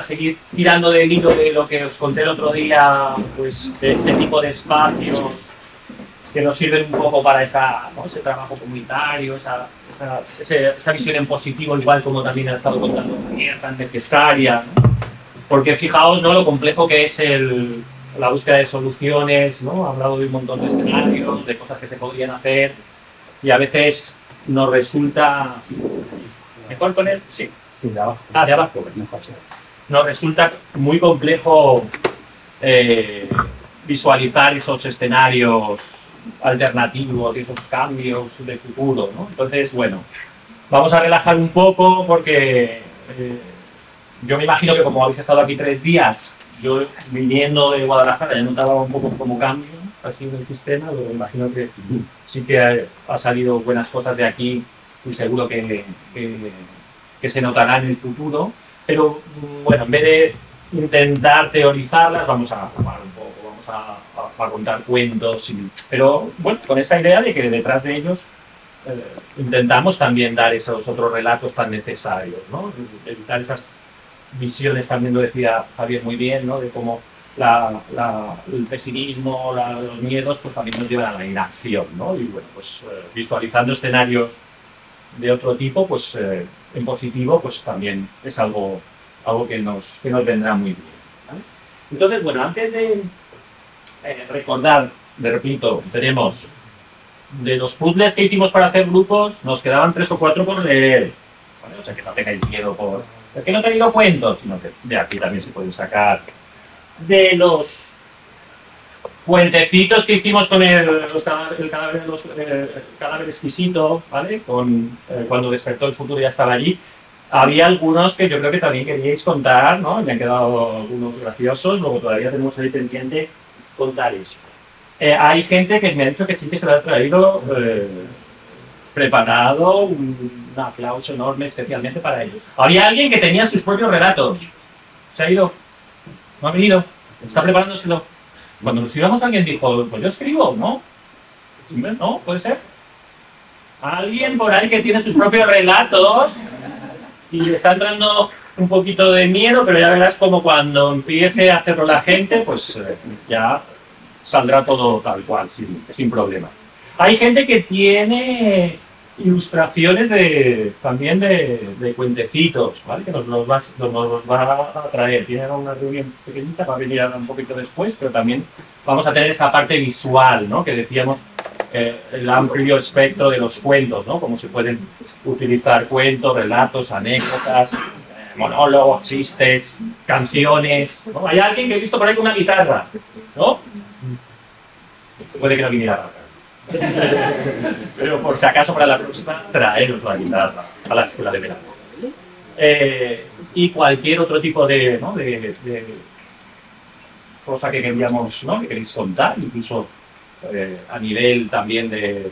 seguir tirando del hilo de lo que os conté el otro día, pues de este tipo de espacios que nos sirven un poco para esa, ese trabajo comunitario, esa, esa, visión en positivo, igual como también ha estado contando tan necesaria. Porque fijaos ¿no? lo complejo que es el, la búsqueda de soluciones, ¿no? ha hablado de un montón de escenarios, de cosas que se podrían hacer, y a veces nos resulta... ¿Mejor poner? Sí. de abajo. Ah, de abajo. Mejor, nos resulta muy complejo eh, visualizar esos escenarios alternativos y esos cambios de futuro. ¿no? Entonces, bueno, vamos a relajar un poco porque eh, yo me imagino que como habéis estado aquí tres días, yo viniendo de Guadalajara ya notaba un poco como cambio ha sido el sistema, pero me imagino que sí que ha, salido buenas cosas de aquí y seguro que, que, que se notarán en el futuro. Pero mm, bueno, en vez de intentar teorizarlas, vamos a jugar un poco, vamos a, contar cuentos. pero bueno, con esa idea de que detrás de ellos eh, intentamos también dar esos otros relatos tan necesarios, ¿no? evitar esas visiones, también lo decía Javier muy bien, ¿no? de cómo el pesimismo, los miedos, pues también nos llevan a la inacción. ¿no? Y bueno, pues eh, visualizando escenarios de otro tipo, pues eh, en positivo, pues también es algo, algo que, nos, que nos vendrá muy bien. Entonces, bueno, antes de eh, recordar, de repito, tenemos de los puzzles que hicimos para hacer grupos, nos quedaban tres o cuatro por leer. Bueno, o sea, que no tengáis miedo por... Es que no he tenido cuentos, sino que de aquí también se pueden sacar. De los puentecitos que hicimos con el, eh, cadáver, exquisito, ¿vale? Con, eh, cuando despertó el futuro ya estaba allí. Había algunos que yo creo que también queríais contar, ¿no? Me han quedado algunos graciosos, luego todavía tenemos ahí pendiente contar eso. Eh, hay gente que me ha dicho que sí que se lo ha traído preparado, un, un aplauso enorme especialmente para ellos. Había alguien que tenía sus propios relatos. ¿Se ha ido? ¿No ha venido? ¿Está preparándoselo? Cuando nos íbamos alguien dijo, pues yo escribo, ¿no? ¿No? ¿Puede ser? Alguien por ahí que tiene sus propios relatos y está entrando un poquito de miedo, pero ya verás como cuando empiece a hacerlo la gente, pues eh, ya saldrá todo tal cual, sin, sin problema. Hay gente que tiene ilustraciones de, también de, cuentecitos, Que nos los, va, a traer. Tienen una reunión pequeñita, va a venir un poquito después, pero también vamos a tener esa parte visual, ¿no? Que decíamos eh, el amplio espectro de los cuentos, ¿no? Como se pueden utilizar cuentos, relatos, anécdotas, eh, monólogos, chistes, canciones. Hay alguien que he visto por ahí con una guitarra, ¿no? Puede que no viniera Pero por si acaso para la próxima, traeros la guitarra a la escuela de verano. Eh, y cualquier otro tipo de, cosa que queríamos, ¿no? que queréis contar, incluso eh, a nivel también de,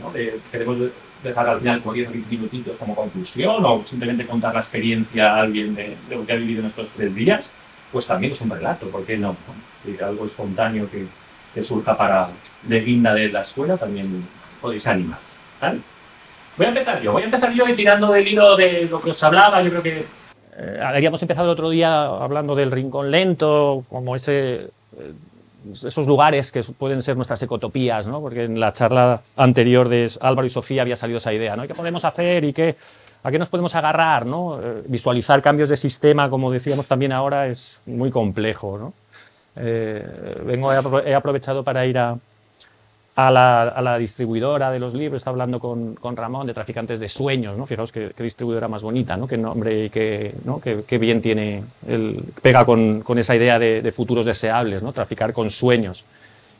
queremos dejar al final como minutitos como conclusión o simplemente contar la experiencia a alguien de, lo que ha vivido en estos tres días, pues también es un relato, porque no? algo espontáneo que, que surja para de guinda de la escuela, también podéis animar. Voy a empezar yo, voy a empezar yo y tirando del hilo de lo que os hablaba, yo creo que... Eh, habíamos empezado el otro día hablando del rincón lento, como ese... Eh, esos lugares que pueden ser nuestras ecotopías, ¿no? porque en la charla anterior de Álvaro y Sofía había salido esa idea, ¿no? ¿Qué podemos hacer y qué, a qué nos podemos agarrar? ¿no? Eh, visualizar cambios de sistema, como decíamos también ahora, es muy complejo. ¿no? Eh, vengo, he aprovechado para ir a, a, la, distribuidora de los libros, está hablando con, con, Ramón de Traficantes de Sueños, ¿no? Fijaos qué, distribuidora más bonita, ¿no? Qué nombre y qué, qué, bien tiene, pega con, con, esa idea de, futuros deseables, ¿no? Traficar con sueños.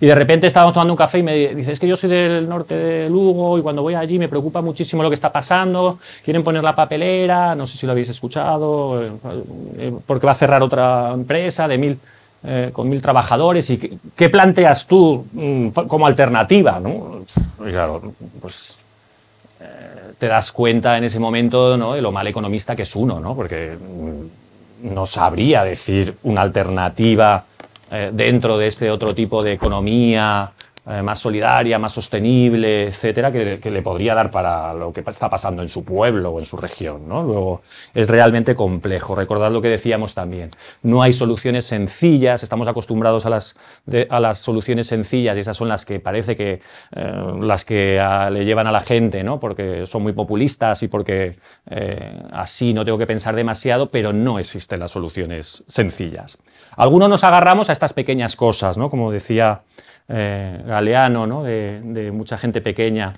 Y de repente estábamos tomando un café y me dice, es que yo soy del norte de Lugo y cuando voy allí me preocupa muchísimo lo que está pasando, quieren poner la papelera, no sé si lo habéis escuchado, eh, porque va a cerrar otra empresa de mil... Eh, con mil trabajadores y qué, planteas tú mm, como alternativa, ¿no? claro, pues eh, te das cuenta en ese momento de lo mal economista que es uno, ¿no? Porque mm, no sabría decir una alternativa eh, dentro de este otro tipo de economía eh, más solidaria, más sostenible, etcétera, que, le podría dar para lo que está pasando en su pueblo o en su región. ¿no? Luego, es realmente complejo. Recordad lo que decíamos también. No hay soluciones sencillas, estamos acostumbrados a las, a las soluciones sencillas y esas son las que parece que eh, las que ah, le llevan a la gente, ¿no? porque son muy populistas y porque eh, así no tengo que pensar demasiado, pero no existen las soluciones sencillas. Algunos nos agarramos a estas pequeñas cosas, ¿no? como decía eh, galeano, ¿no? de, mucha gente pequeña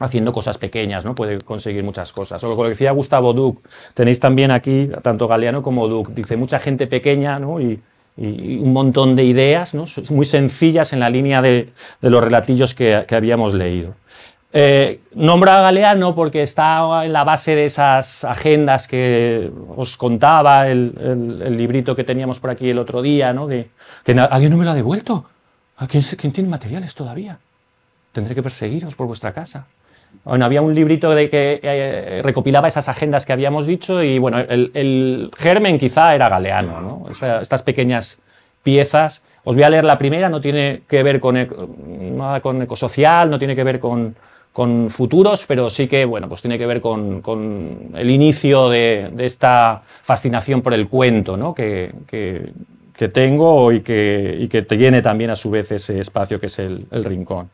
haciendo cosas pequeñas, ¿no? Puede conseguir muchas cosas. O lo que decía Gustavo Duc, tenéis también aquí, tanto Galeano como Duc, dice mucha gente pequeña, Y, un montón de ideas muy sencillas en la línea de, los relatillos que, habíamos leído. Eh, nombra a Galeano porque está en la base de esas agendas que os contaba, el, librito que teníamos por aquí el otro día, ¿no? que alguien no me lo ha devuelto quién, tiene materiales todavía? Tendré que perseguiros por vuestra casa. había un librito de que eh, recopilaba esas agendas que habíamos dicho y bueno, el, germen quizá era galeano, ¿no? estas pequeñas piezas. Os voy a leer la primera, no tiene que ver con nada con ecosocial, no tiene que ver con, futuros, pero sí que bueno, pues tiene que ver con, el inicio de, esta fascinación por el cuento, ¿no? que que tengo y que, y te también a su vez ese espacio que es el, rincón.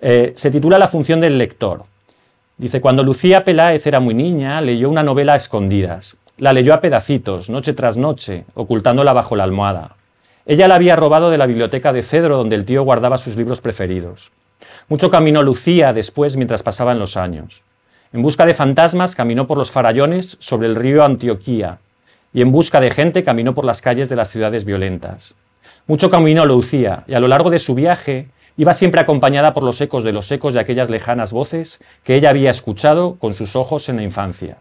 Eh, se titula La función del lector. Dice, cuando Lucía Peláez era muy niña, leyó una novela a escondidas. La leyó a pedacitos, noche tras noche, ocultándola bajo la almohada. Ella la había robado de la biblioteca de Cedro, donde el tío guardaba sus libros preferidos. Mucho caminó Lucía después mientras pasaban los años. En busca de fantasmas caminó por los farallones sobre el río Antioquía, y en busca de gente caminó por las calles de las ciudades violentas. Mucho camino lucía y a lo largo de su viaje iba siempre acompañada por los ecos de los ecos de aquellas lejanas voces que ella había escuchado con sus ojos en la infancia.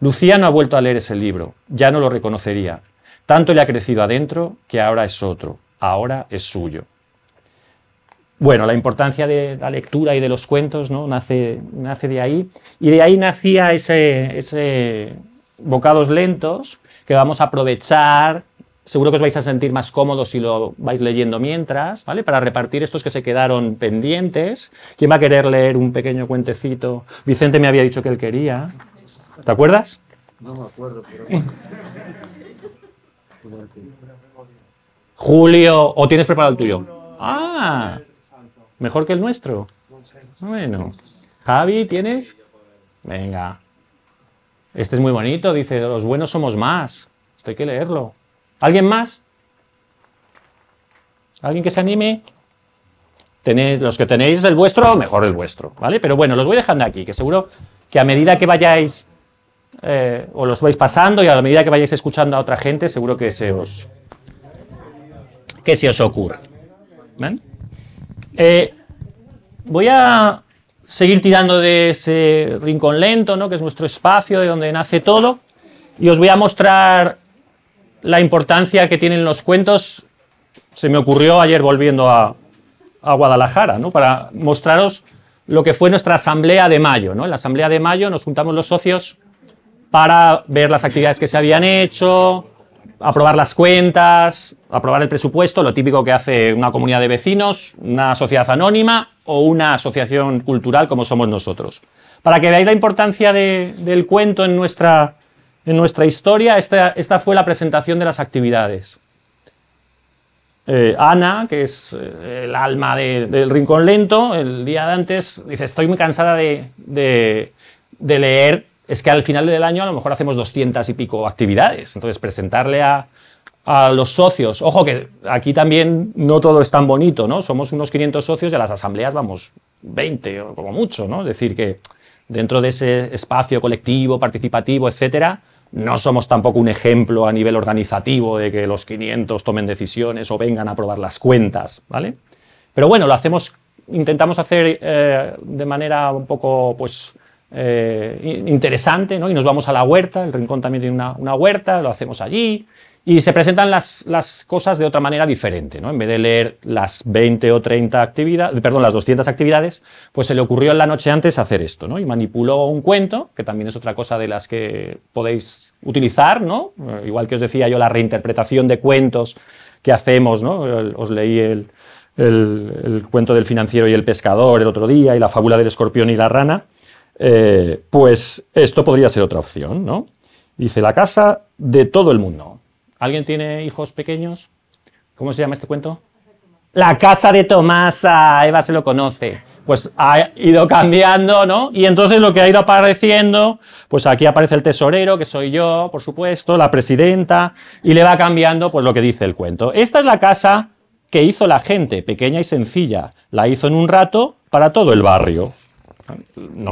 Lucía no ha vuelto a leer ese libro, ya no lo reconocería. Tanto le ha crecido adentro que ahora es otro, ahora es suyo. Bueno, la importancia de la lectura y de los cuentos ¿no? nace, nace de ahí, y de ahí nacía ese, ese Bocados Lentos, que vamos a aprovechar. Seguro que os vais a sentir más cómodos si lo vais leyendo mientras, ¿vale? Para repartir estos que se quedaron pendientes. ¿Quién va a querer leer un pequeño cuentecito? Vicente me había dicho que él quería. ¿Te acuerdas? No me acuerdo, pero... Julio, ¿o tienes preparado el tuyo? Ah, mejor que el nuestro. Bueno, Javi, ¿tienes? Venga. Este es muy bonito, dice, los buenos somos más. Esto hay que leerlo. ¿Alguien más? ¿Alguien que se anime? Tenéis, los que tenéis el vuestro, mejor el vuestro, ¿vale? Pero bueno, los voy dejando aquí, que seguro que a medida que vayáis eh, o los vais pasando y a la medida que vayáis escuchando a otra gente, seguro que se os, que se os ocurre. Eh, voy a seguir tirando de ese rincón lento, ¿no? que es nuestro espacio de donde nace todo. Y os voy a mostrar la importancia que tienen los cuentos. Se me ocurrió ayer volviendo a, Guadalajara, ¿no? para mostraros lo que fue nuestra asamblea de mayo. ¿no? En la asamblea de mayo nos juntamos los socios para ver las actividades que se habían hecho, aprobar las cuentas, aprobar el presupuesto, lo típico que hace una comunidad de vecinos, una sociedad anónima o una asociación cultural como somos nosotros. Para que veáis la importancia del cuento en nuestra, en nuestra historia, esta, esta, fue la presentación de las actividades. Eh, Ana, que es eh, el alma del Rincón Lento, el día de antes, dice, estoy muy cansada de, de leer es que al final del año a lo mejor hacemos 200 y pico actividades. Entonces, presentarle a, los socios, ojo que aquí también no todo es tan bonito, ¿no? Somos unos 500 socios y a las asambleas vamos 20 o como mucho, ¿no? Es decir, que dentro de ese espacio colectivo, participativo, etcétera, no somos tampoco un ejemplo a nivel organizativo de que los 500 tomen decisiones o vengan a aprobar las cuentas, ¿vale? Pero bueno, lo hacemos, intentamos hacer eh, de manera un poco, pues, eh, interesante, ¿no? Y nos vamos a la huerta, el rincón también tiene una, huerta, lo hacemos allí, y se presentan las, cosas de otra manera diferente, ¿no? En vez de leer las 20 o 30 actividades, perdón, las 200 actividades, pues se le ocurrió en la noche antes hacer esto, ¿no? Y manipuló un cuento, que también es otra cosa de las que podéis utilizar, ¿no? Eh, igual que os decía yo, la reinterpretación de cuentos que hacemos, ¿no? Os leí el cuento del financiero y el pescador el otro día, y la fábula del escorpión y la rana. Eh, pues esto podría ser otra opción, ¿no? Dice, la casa de todo el mundo. ¿Alguien tiene hijos pequeños? ¿Cómo se llama este cuento? La casa de Tomasa, Eva se lo conoce. Pues ha ido cambiando, ¿no? Y entonces lo que ha ido apareciendo, pues aquí aparece el tesorero, que soy yo, por supuesto, la presidenta, y le va cambiando, pues lo que dice el cuento. Esta es la casa que hizo la gente, pequeña y sencilla. La hizo en un rato para todo el barrio yo no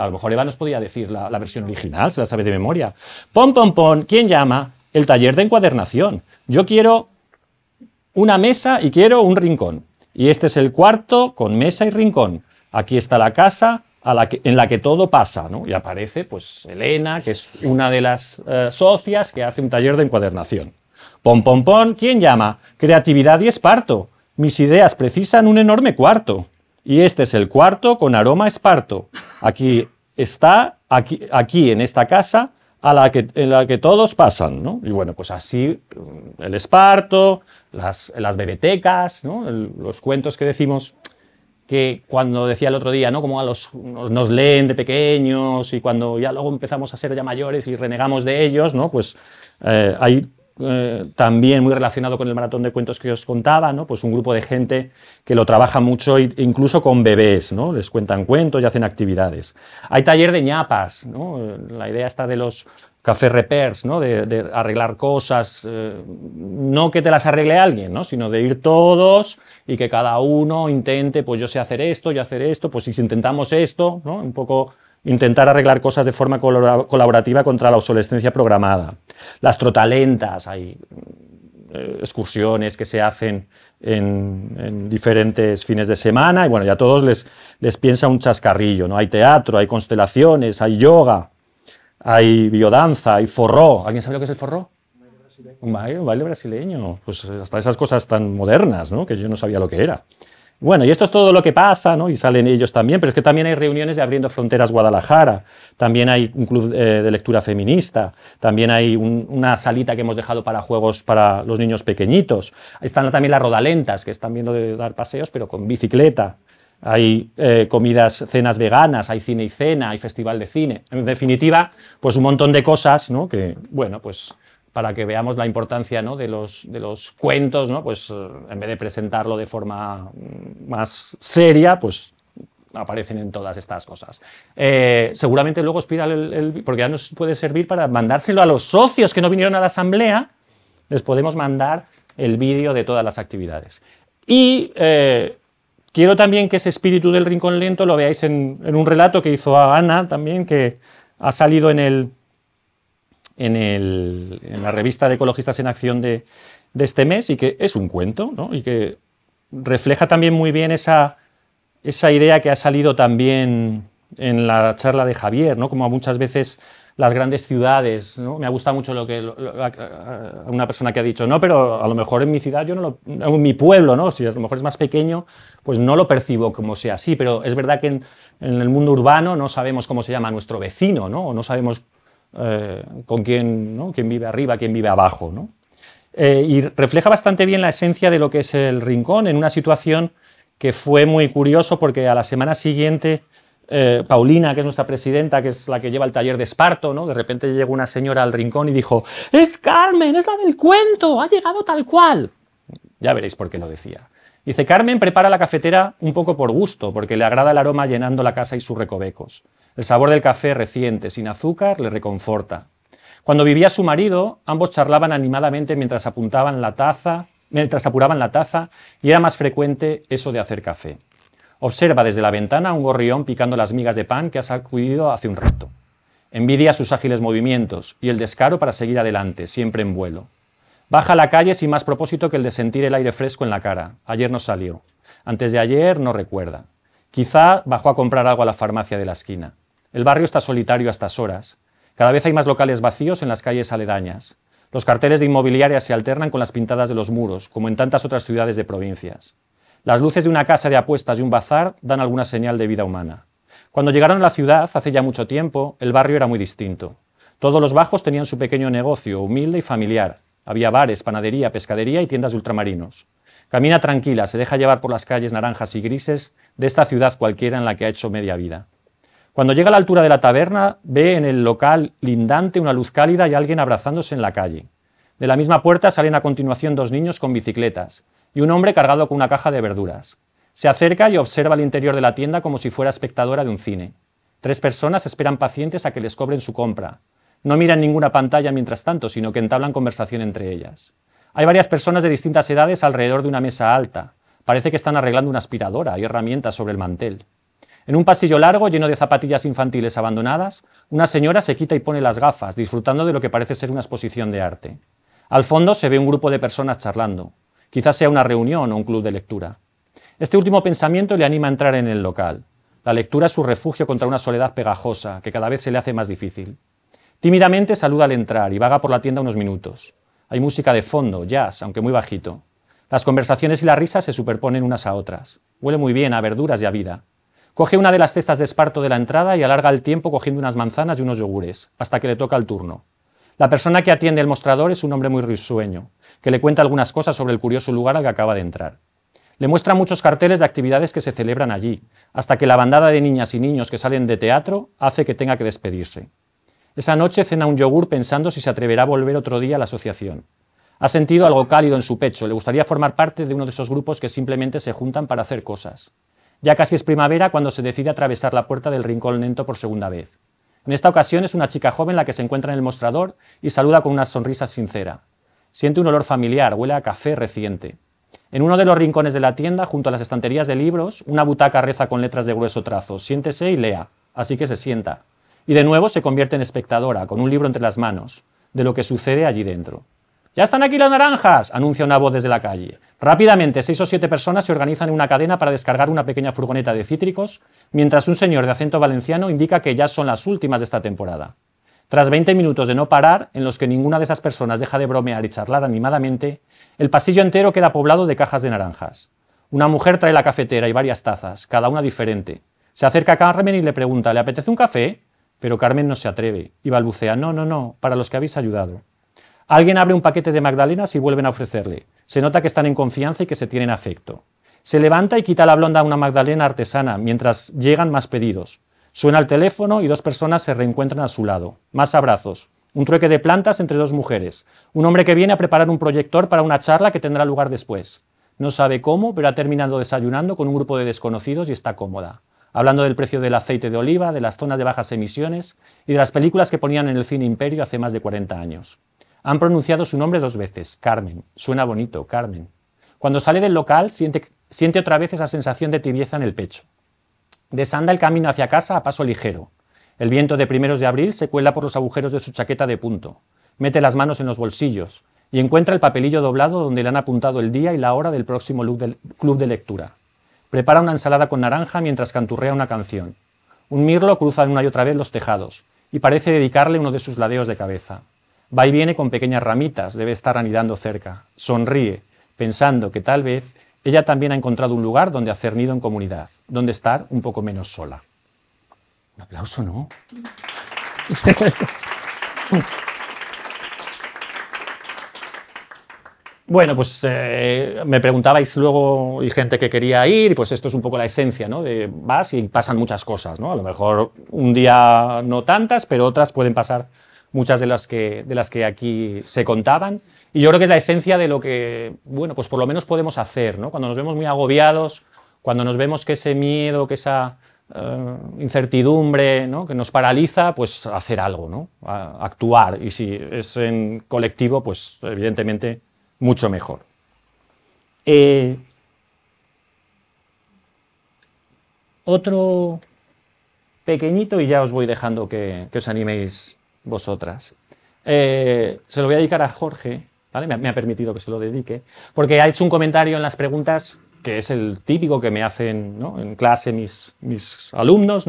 a lo mejor Eva nos podía decir la, versión original, se la sabe de memoria. Pom pom pom, ¿quién llama? El taller de encuadernación. Yo quiero una mesa y quiero un rincón. Y este es el cuarto con mesa y rincón. Aquí está la casa en la que todo pasa, ¿no? Y aparece, pues, Elena, que es una de las eh, socias que hace un taller de encuadernación. Pom pon, pon, ¿quién llama? Creatividad y esparto. Mis ideas precisan un enorme cuarto. Y este es el cuarto con aroma esparto. Aquí está, aquí, aquí en esta casa, a la que, en la que todos pasan. ¿no? Y bueno, pues así mm, el esparto, las, las bebetecas, los cuentos que decimos que cuando decía el otro día, ¿no? Como a los, nos, leen de pequeños y cuando ya luego empezamos a ser ya mayores y renegamos de ellos, ¿no? Pues hay eh, eh, también muy relacionado con el maratón de cuentos que os contaba, Pues un grupo de gente que lo trabaja mucho, incluso con bebés, ¿no? Les cuentan cuentos y hacen actividades. Hay taller de ñapas, La idea está de los café repairs, ¿no? De, arreglar cosas, eh, no que te las arregle alguien, ¿no? Sino de ir todos y que cada uno intente, pues yo sé hacer esto, yo hacer esto, pues si intentamos esto, ¿no? Un poco intentar arreglar cosas de forma colaborativa contra la obsolescencia programada, las trotalentas, hay eh, excursiones que se hacen en, diferentes fines de semana y bueno, ya a todos les, piensa un chascarrillo, ¿no? Hay teatro, hay constelaciones, hay yoga, hay biodanza, hay forró. ¿Alguien sabe lo que es el forró? Un baile brasileño. Pues hasta esas cosas tan modernas, Que yo no sabía lo que era. Bueno, y esto es todo lo que pasa, ¿no? Y salen ellos también, pero es que también hay reuniones de Abriendo Fronteras Guadalajara, también hay un club eh, de lectura feminista, también hay una salita que hemos dejado para juegos para los niños pequeñitos. Están también las rodalentas, que están viendo de dar paseos, pero con bicicleta. Hay eh, comidas, cenas veganas, hay cine y cena, hay festival de cine. En definitiva, pues un montón de cosas, ¿no? Que, bueno, pues para que veamos la importancia de, los, de los cuentos, pues eh, en vez de presentarlo de forma mm, más seria, pues aparecen en todas estas cosas. Eh, seguramente luego os pida el, porque ya nos puede servir para mandárselo a los socios que no vinieron a la asamblea, les podemos mandar el vídeo de todas las actividades. Y eh, quiero también que ese espíritu del rincón lento lo veáis en, un relato que hizo Ana también, que ha salido en el, en, la revista de Ecologistas en Acción de, este mes y que es un cuento y que refleja también muy bien esa, esa idea que ha salido también en la charla de Javier, ¿no? como muchas veces las grandes ciudades. ¿no? Me ha gustado mucho lo que una persona que ha dicho, no, pero a lo mejor en mi ciudad, yo no en mi pueblo, ¿no? si a lo mejor es más pequeño, pues no lo percibo como sea así, pero es verdad que en, en el mundo urbano no sabemos cómo se llama nuestro vecino, ¿no? o no sabemos eh, con quién, ¿no? quién vive arriba, quién vive abajo. ¿no? Eh, y refleja bastante bien la esencia de lo que es el rincón en una situación que fue muy curioso porque a la semana siguiente eh, Paulina, que es nuestra presidenta, que es la que lleva el taller de Esparto, ¿no? De repente llegó una señora al rincón y dijo, es Carmen, es la del cuento, ha llegado tal cual. Ya veréis por qué lo decía. Dice, Carmen prepara la cafetera un poco por gusto, porque le agrada el aroma llenando la casa y sus recovecos. El sabor del café reciente, sin azúcar, le reconforta. Cuando vivía su marido, ambos charlaban animadamente mientras apuntaban la taza, mientras apuraban la taza, y era más frecuente eso de hacer café. Observa desde la ventana un gorrión picando las migas de pan que ha sacudido hace un rato. Envidia sus ágiles movimientos y el descaro para seguir adelante, siempre en vuelo. Baja a la calle sin más propósito que el de sentir el aire fresco en la cara. Ayer no salió. Antes de ayer no recuerda. Quizá bajó a comprar algo a la farmacia de la esquina. El barrio está solitario a estas horas. Cada vez hay más locales vacíos en las calles aledañas. Los carteles de inmobiliarias se alternan con las pintadas de los muros, como en tantas otras ciudades de provincias. Las luces de una casa de apuestas y un bazar dan alguna señal de vida humana. Cuando llegaron a la ciudad, hace ya mucho tiempo, el barrio era muy distinto. Todos los bajos tenían su pequeño negocio, humilde y familiar. Había bares, panadería, pescadería y tiendas de ultramarinos. Camina tranquila, se deja llevar por las calles naranjas y grises de esta ciudad cualquiera en la que ha hecho media vida. Cuando llega a la altura de la taberna, ve en el local lindante una luz cálida y alguien abrazándose en la calle. De la misma puerta salen a continuación dos niños con bicicletas y un hombre cargado con una caja de verduras. Se acerca y observa el interior de la tienda como si fuera espectadora de un cine. Tres personas esperan pacientes a que les cobren su compra. No miran ninguna pantalla mientras tanto, sino que entablan conversación entre ellas. Hay varias personas de distintas edades alrededor de una mesa alta. Parece que están arreglando una aspiradora y herramientas sobre el mantel. En un pasillo largo lleno de zapatillas infantiles abandonadas, una señora se quita y pone las gafas, disfrutando de lo que parece ser una exposición de arte. Al fondo se ve un grupo de personas charlando. Quizás sea una reunión o un club de lectura. Este último pensamiento le anima a entrar en el local. La lectura es su refugio contra una soledad pegajosa que cada vez se le hace más difícil. Tímidamente saluda al entrar y vaga por la tienda unos minutos. Hay música de fondo, jazz, aunque muy bajito. Las conversaciones y las risas se superponen unas a otras. Huele muy bien a verduras y a vida. Coge una de las cestas de esparto de la entrada y alarga el tiempo cogiendo unas manzanas y unos yogures, hasta que le toca el turno. La persona que atiende el mostrador es un hombre muy risueño, que le cuenta algunas cosas sobre el curioso lugar al que acaba de entrar. Le muestra muchos carteles de actividades que se celebran allí, hasta que la bandada de niñas y niños que salen de teatro hace que tenga que despedirse. Esa noche cena un yogur pensando si se atreverá a volver otro día a la asociación. Ha sentido algo cálido en su pecho, le gustaría formar parte de uno de esos grupos que simplemente se juntan para hacer cosas. Ya casi es primavera cuando se decide atravesar la puerta del rincón lento por segunda vez. En esta ocasión es una chica joven la que se encuentra en el mostrador y saluda con una sonrisa sincera. Siente un olor familiar, huele a café reciente. En uno de los rincones de la tienda, junto a las estanterías de libros, una butaca reza con letras de grueso trazo. Siéntese y lea. Así que se sienta. Y de nuevo se convierte en espectadora, con un libro entre las manos, de lo que sucede allí dentro. ¡Ya están aquí las naranjas! anuncia una voz desde la calle. Rápidamente, seis o siete personas se organizan en una cadena para descargar una pequeña furgoneta de cítricos, mientras un señor de acento valenciano indica que ya son las últimas de esta temporada. Tras 20 minutos de no parar, en los que ninguna de esas personas deja de bromear y charlar animadamente, el pasillo entero queda poblado de cajas de naranjas. Una mujer trae la cafetera y varias tazas, cada una diferente. Se acerca a Carmen y le pregunta, ¿le apetece un café? Pero Carmen no se atreve y balbucea, no, no, no, para los que habéis ayudado. Alguien abre un paquete de magdalenas y vuelven a ofrecerle. Se nota que están en confianza y que se tienen afecto. Se levanta y quita la blonda a una magdalena artesana mientras llegan más pedidos. Suena el teléfono y dos personas se reencuentran a su lado. Más abrazos. Un trueque de plantas entre dos mujeres. Un hombre que viene a preparar un proyector para una charla que tendrá lugar después. No sabe cómo, pero ha terminado desayunando con un grupo de desconocidos y está cómoda. Hablando del precio del aceite de oliva, de las zonas de bajas emisiones y de las películas que ponían en el cine imperio hace más de 40 años. Han pronunciado su nombre dos veces, Carmen. Suena bonito, Carmen. Cuando sale del local, siente, otra vez esa sensación de tibieza en el pecho. Desanda el camino hacia casa a paso ligero. El viento de primeros de abril se cuela por los agujeros de su chaqueta de punto. Mete las manos en los bolsillos y encuentra el papelillo doblado donde le han apuntado el día y la hora del próximo club de lectura. Prepara una ensalada con naranja mientras canturrea una canción. Un mirlo cruza una y otra vez los tejados y parece dedicarle uno de sus ladeos de cabeza. Va y viene con pequeñas ramitas, debe estar anidando cerca. Sonríe, pensando que tal vez ella también ha encontrado un lugar donde hacer nido en comunidad, donde estar un poco menos sola. Un aplauso, ¿no? Bueno, pues eh, me preguntabais luego y gente que quería ir, pues esto es un poco la esencia, ¿no? De vas y pasan muchas cosas, ¿no? A lo mejor un día no tantas, pero otras pueden pasar muchas de las que, de las que aquí se contaban. Y yo creo que es la esencia de lo que, bueno, pues por lo menos podemos hacer, ¿no? Cuando nos vemos muy agobiados, cuando nos vemos que ese miedo, que esa eh, incertidumbre, ¿no? Que nos paraliza, pues hacer algo, ¿no? actuar. Y si es en colectivo, pues evidentemente mucho mejor. Eh, otro pequeñito y ya os voy dejando que, que os animéis vosotras. Eh, se lo voy a dedicar a Jorge, me, ha, permitido que se lo dedique, porque ha hecho un comentario en las preguntas que es el típico que me hacen en clase mis, mis alumnos,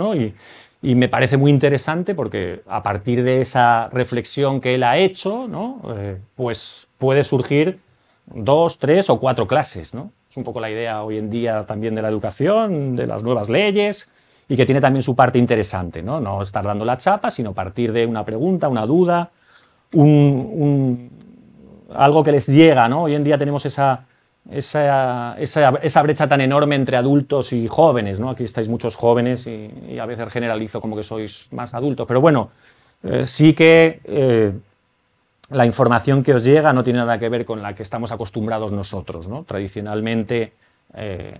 y, me parece muy interesante porque a partir de esa reflexión que él ha hecho, eh, pues puede surgir dos, tres o cuatro clases. Es un poco la idea hoy en día también de la educación, de las nuevas leyes, y que tiene también su parte interesante, ¿no? No estar dando la chapa, sino partir de una pregunta, una duda, un, algo que les llega, ¿no? Hoy en día tenemos esa, esa, esa, brecha tan enorme entre adultos y jóvenes, ¿no? Aquí estáis muchos jóvenes y, a veces generalizo como que sois más adultos, pero bueno, eh, sí que... Eh, la información que os llega no tiene nada que ver con la que estamos acostumbrados nosotros. ¿no? Tradicionalmente, eh,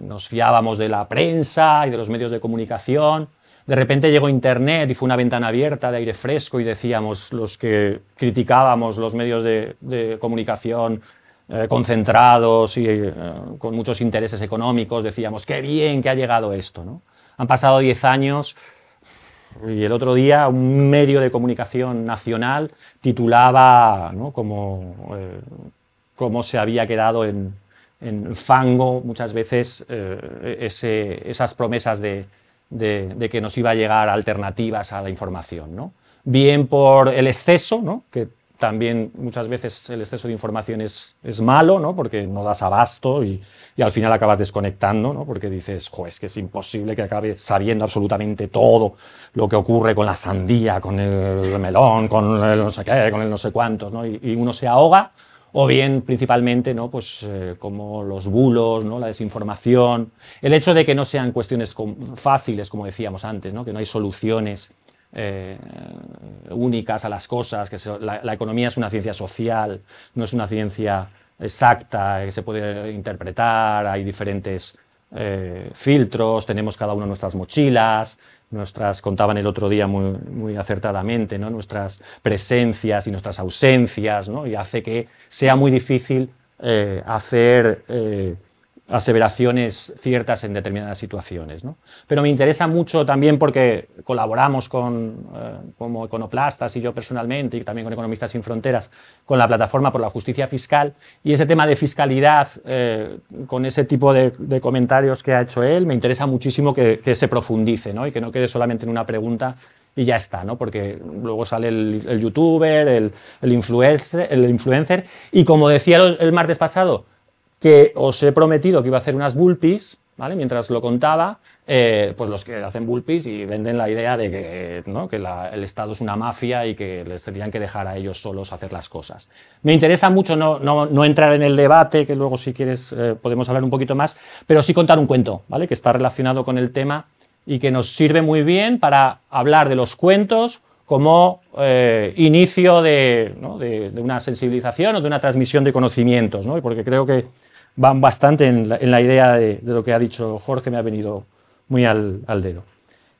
nos fiábamos de la prensa y de los medios de comunicación. De repente llegó Internet y fue una ventana abierta de aire fresco y decíamos los que criticábamos los medios de, comunicación eh, concentrados y eh, con muchos intereses económicos, decíamos, qué bien que ha llegado esto. ¿no? Han pasado 10 años y el otro día un medio de comunicación nacional titulaba como, cómo se había quedado en, en fango muchas veces eh, esas promesas de, que nos iba a llegar alternativas a la información. ¿no? Bien por el exceso, ¿no? que también muchas veces el exceso de información es, malo, ¿no? porque no das abasto y, al final acabas desconectando, ¿no? porque dices, jo, es que es imposible que acabe sabiendo absolutamente todo lo que ocurre con la sandía, con el melón, con el no sé qué, con el no sé cuántos, ¿no? Y, y uno se ahoga o bien principalmente pues, eh, como los bulos, ¿no? la desinformación, el hecho de que no sean cuestiones fáciles, como decíamos antes, ¿no? que no hay soluciones eh, únicas a las cosas, que la, economía es una ciencia social, no es una ciencia exacta que se puede interpretar, hay diferentes eh, filtros, tenemos cada uno nuestras mochilas, nuestras, contaban el otro día muy, acertadamente, nuestras presencias y nuestras ausencias, ¿no? y hace que sea muy difícil eh, hacer eh, aseveraciones ciertas en determinadas situaciones. ¿no? Pero me interesa mucho también porque colaboramos con, eh, como econoplastas y yo personalmente, y también con Economistas Sin Fronteras, con la Plataforma por la Justicia Fiscal, y ese tema de fiscalidad, eh, con ese tipo de, comentarios que ha hecho él, me interesa muchísimo que, se profundice ¿no? y que no quede solamente en una pregunta y ya está, ¿no? Porque luego sale el, youtuber, el, el, influencer, el influencer, y como decía el martes pasado, que os he prometido que iba a hacer unas bullpis ¿vale? Mientras lo contaba, eh, pues los que hacen burpees y venden la idea de que, el Estado es una mafia y que les tendrían que dejar a ellos solos hacer las cosas. Me interesa mucho no, entrar en el debate, que luego si quieres eh, podemos hablar un poquito más, pero sí contar un cuento, ¿vale? Que está relacionado con el tema y que nos sirve muy bien para hablar de los cuentos como eh, inicio de, de, una sensibilización o de una transmisión de conocimientos, ¿no? porque creo que van bastante en la, idea de, lo que ha dicho Jorge, me ha venido muy al, dedo.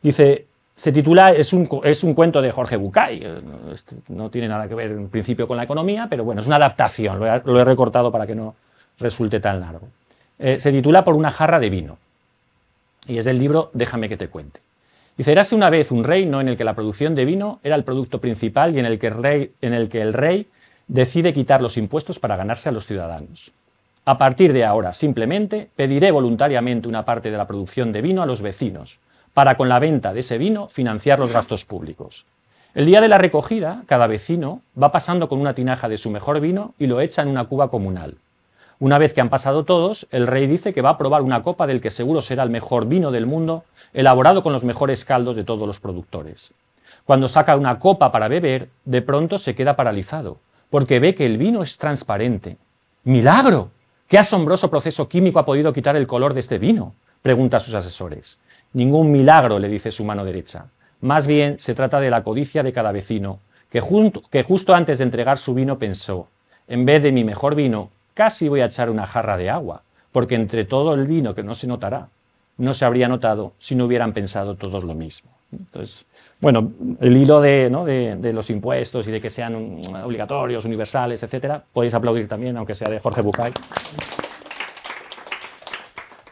Dice, se titula, es un, cuento de Jorge Bucay, eh, este, no tiene nada que ver en principio con la economía, pero bueno, es una adaptación, lo he, recortado para que no resulte tan largo. Eh, se titula Por una jarra de vino, y es del libro Déjame que te cuente. Dice, Erase una vez un reino en el que la producción de vino era el producto principal y en el que rey, en el, que el rey decide quitar los impuestos para ganarse a los ciudadanos. A partir de ahora, simplemente, pediré voluntariamente una parte de la producción de vino a los vecinos, para con la venta de ese vino financiar los gastos públicos. El día de la recogida, cada vecino va pasando con una tinaja de su mejor vino y lo echa en una cuba comunal. Una vez que han pasado todos, el rey dice que va a probar una copa del que seguro será el mejor vino del mundo, elaborado con los mejores caldos de todos los productores. Cuando saca una copa para beber, de pronto se queda paralizado, porque ve que el vino es transparente. ¡Milagro! ¿Qué asombroso proceso químico ha podido quitar el color de este vino? pregunta a sus asesores. Ningún milagro, le dice su mano derecha. Más bien se trata de la codicia de cada vecino, que, que justo antes de entregar su vino pensó, en vez de mi mejor vino, casi voy a echar una jarra de agua, porque entre todo el vino que no se notará, no se habría notado si no hubieran pensado todos lo mismo. Entonces, bueno, el hilo de, ¿no? de, los impuestos y de que sean mm, obligatorios, universales, etcétera, podéis aplaudir también, aunque sea de Jorge Bucay.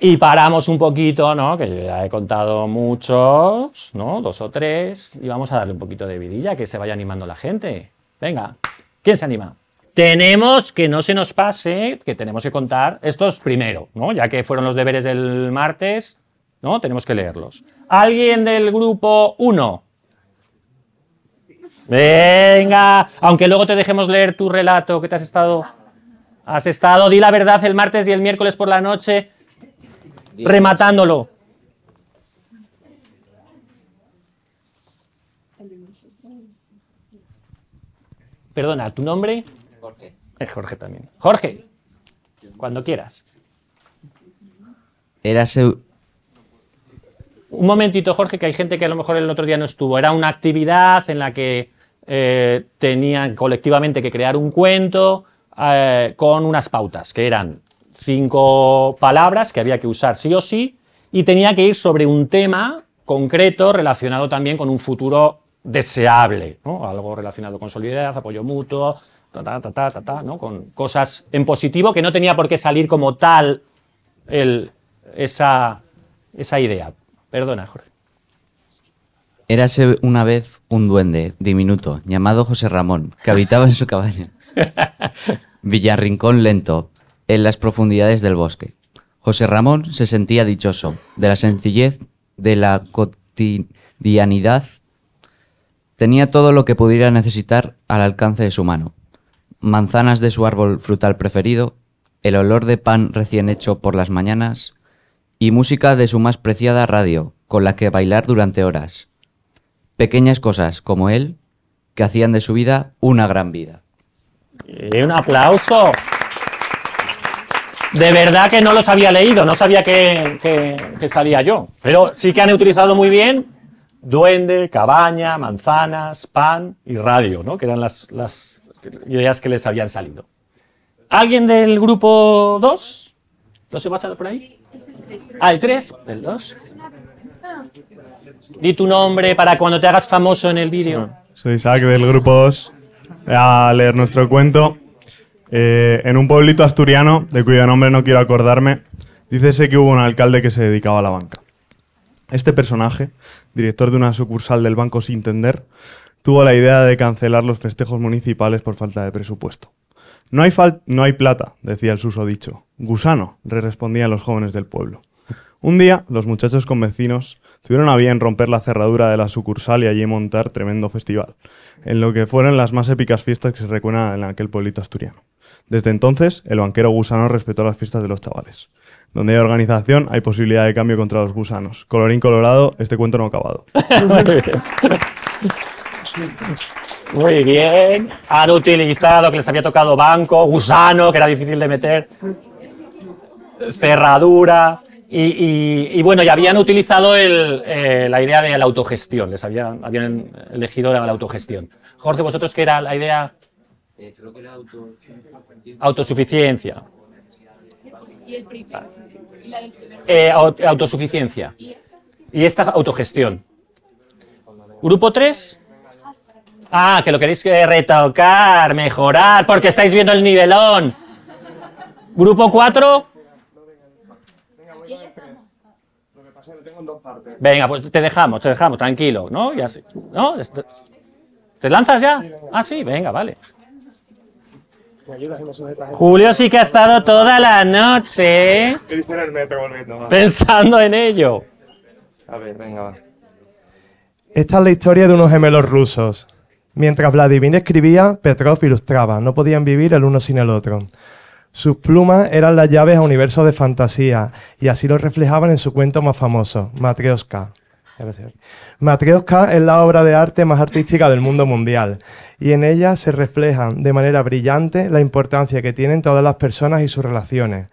Y paramos un poquito, ¿no? Que ya he contado muchos, ¿no? Dos o tres. Y vamos a darle un poquito de vidilla, que se vaya animando la gente. Venga, ¿quién se anima? Tenemos que no se nos pase que tenemos que contar estos primero, ¿no? Ya que fueron los deberes del martes, ¿no? Tenemos que leerlos. ¿Alguien del grupo 1? Venga, aunque luego te dejemos leer tu relato que te has estado has estado, di la verdad el martes y el miércoles por la noche rematándolo. Perdona, ¿tu nombre? Jorge también. Jorge, cuando quieras. Era Un momentito, Jorge, que hay gente que a lo mejor el otro día no estuvo. Era una actividad en la que eh, tenían colectivamente que crear un cuento eh, con unas pautas, que eran cinco palabras que había que usar sí o sí, y tenía que ir sobre un tema concreto relacionado también con un futuro deseable, algo relacionado con solidaridad, apoyo mutuo, ¿no? con cosas en positivo que no tenía por qué salir como tal esa, esa idea. Perdona, Jorge. Érase una vez un duende diminuto llamado José Ramón que habitaba en su cabaña. Villarrincón lento, en las profundidades del bosque. José Ramón se sentía dichoso de la sencillez, de la cotidianidad. Tenía todo lo que pudiera necesitar al alcance de su mano manzanas de su árbol frutal preferido, el olor de pan recién hecho por las mañanas y música de su más preciada radio, con la que bailar durante horas. Pequeñas cosas como él que hacían de su vida una gran vida. Eh, un aplauso. De verdad que no los había leído, no sabía que, salía yo. Pero sí que han utilizado muy bien duende, cabaña, manzanas, pan y radio, ¿no? Que eran las ideas que les habían salido. ¿Alguien del grupo 2? ¿Lo se pasa por ahí? Ah, el 3, el 2. Di tu nombre para cuando te hagas famoso en el vídeo. Ah, soy Isaac del grupo 2. A leer nuestro cuento. Eh, en un pueblito asturiano, de cuyo nombre no quiero acordarme, dícese que hubo un alcalde que se dedicaba a la banca. Este personaje, director de una sucursal del Banco Sin Tender, tuvo la idea de cancelar los festejos municipales por falta de presupuesto. No hay, no hay plata, decía el suso dicho. Gusano, respondían los jóvenes del pueblo. Un día, los muchachos con vecinos tuvieron a bien romper la cerradura de la sucursal y allí montar tremendo festival, en lo que fueron las más épicas fiestas que se recuerdan en aquel pueblito asturiano. Desde entonces, el banquero gusano respetó las fiestas de los chavales. Donde hay organización, hay posibilidad de cambio contra los gusanos. Colorín colorado, este cuento no ha acabado. Muy bien. Han utilizado que les había tocado banco, gusano, que era difícil de meter, cerradura. Y, bueno y bueno, ya habían utilizado eh, la idea de la autogestión, les habían, elegido la, autogestión. Jorge, ¿vosotros qué era la idea? Eh, creo que autosuficiencia. autosuficiencia. ¿Y eh, autosuficiencia. Y esta autogestión. Grupo 3. Ah, que lo queréis eh, retocar, mejorar, porque estáis viendo el nivelón. Grupo 4. Venga, pues te dejamos, te dejamos, tranquilo, ¿no? ¿Te lanzas ya? Ah, sí, venga, vale. Julio sí que ha estado toda la noche pensando en ello. A ver, venga, va. Esta es la historia de unos gemelos rusos. Mientras Vladimir escribía, Petrov ilustraba. No podían vivir el uno sin el otro. Sus plumas eran las llaves a universos de fantasía y así lo reflejaban en su cuento más famoso, Matrioska. Matrioska es la obra de arte más artística del mundo mundial y en ella se reflejan de manera brillante la importancia que tienen todas las personas y sus relaciones.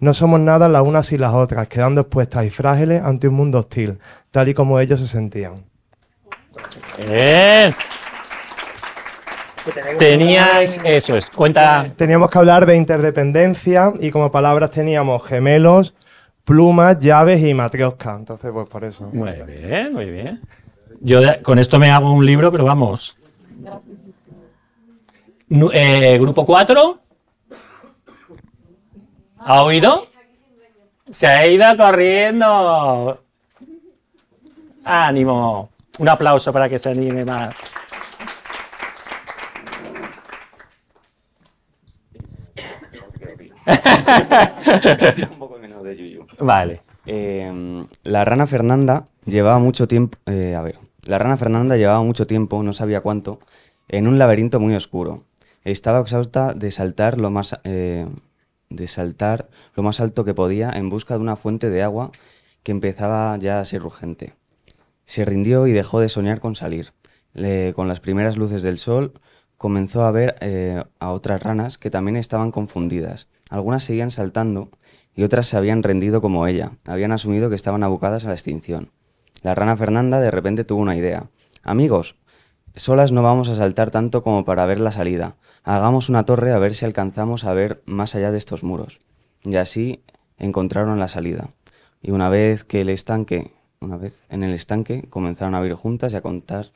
No somos nada las unas y las otras, quedando expuestas y frágiles ante un mundo hostil, tal y como ellos se sentían. Teníais, eso es, cuenta. Teníamos que hablar de interdependencia y como palabras teníamos gemelos, plumas, llaves y matriosca. Entonces, pues por eso. Muy bien, muy bien. Yo con esto me hago un libro, pero vamos. Eh, grupo 4. ¿Ha oído? Se ha ido corriendo. Ánimo. Un aplauso para que se anime más. Vale. Em, la rana Fernanda llevaba mucho tiempo. Eh, a ver. La rana Fernanda llevaba mucho tiempo, no sabía cuánto, en un laberinto muy oscuro. Estaba exhausta de saltar lo más. Eh, de saltar lo más alto que podía en busca de una fuente de agua que empezaba ya a ser urgente. Se rindió y dejó de soñar con salir. con las primeras luces del sol comenzó a ver eh, a otras ranas que también estaban confundidas algunas seguían saltando y otras se habían rendido como ella, habían asumido que estaban abocadas a la extinción. La rana Fernanda de repente tuvo una idea. Amigos, solas no vamos a saltar tanto como para ver la salida. Hagamos una torre a ver si alcanzamos a ver más allá de estos muros. Y así encontraron la salida. Y una vez que el estanque, una vez en el estanque, comenzaron a vivir juntas y a contar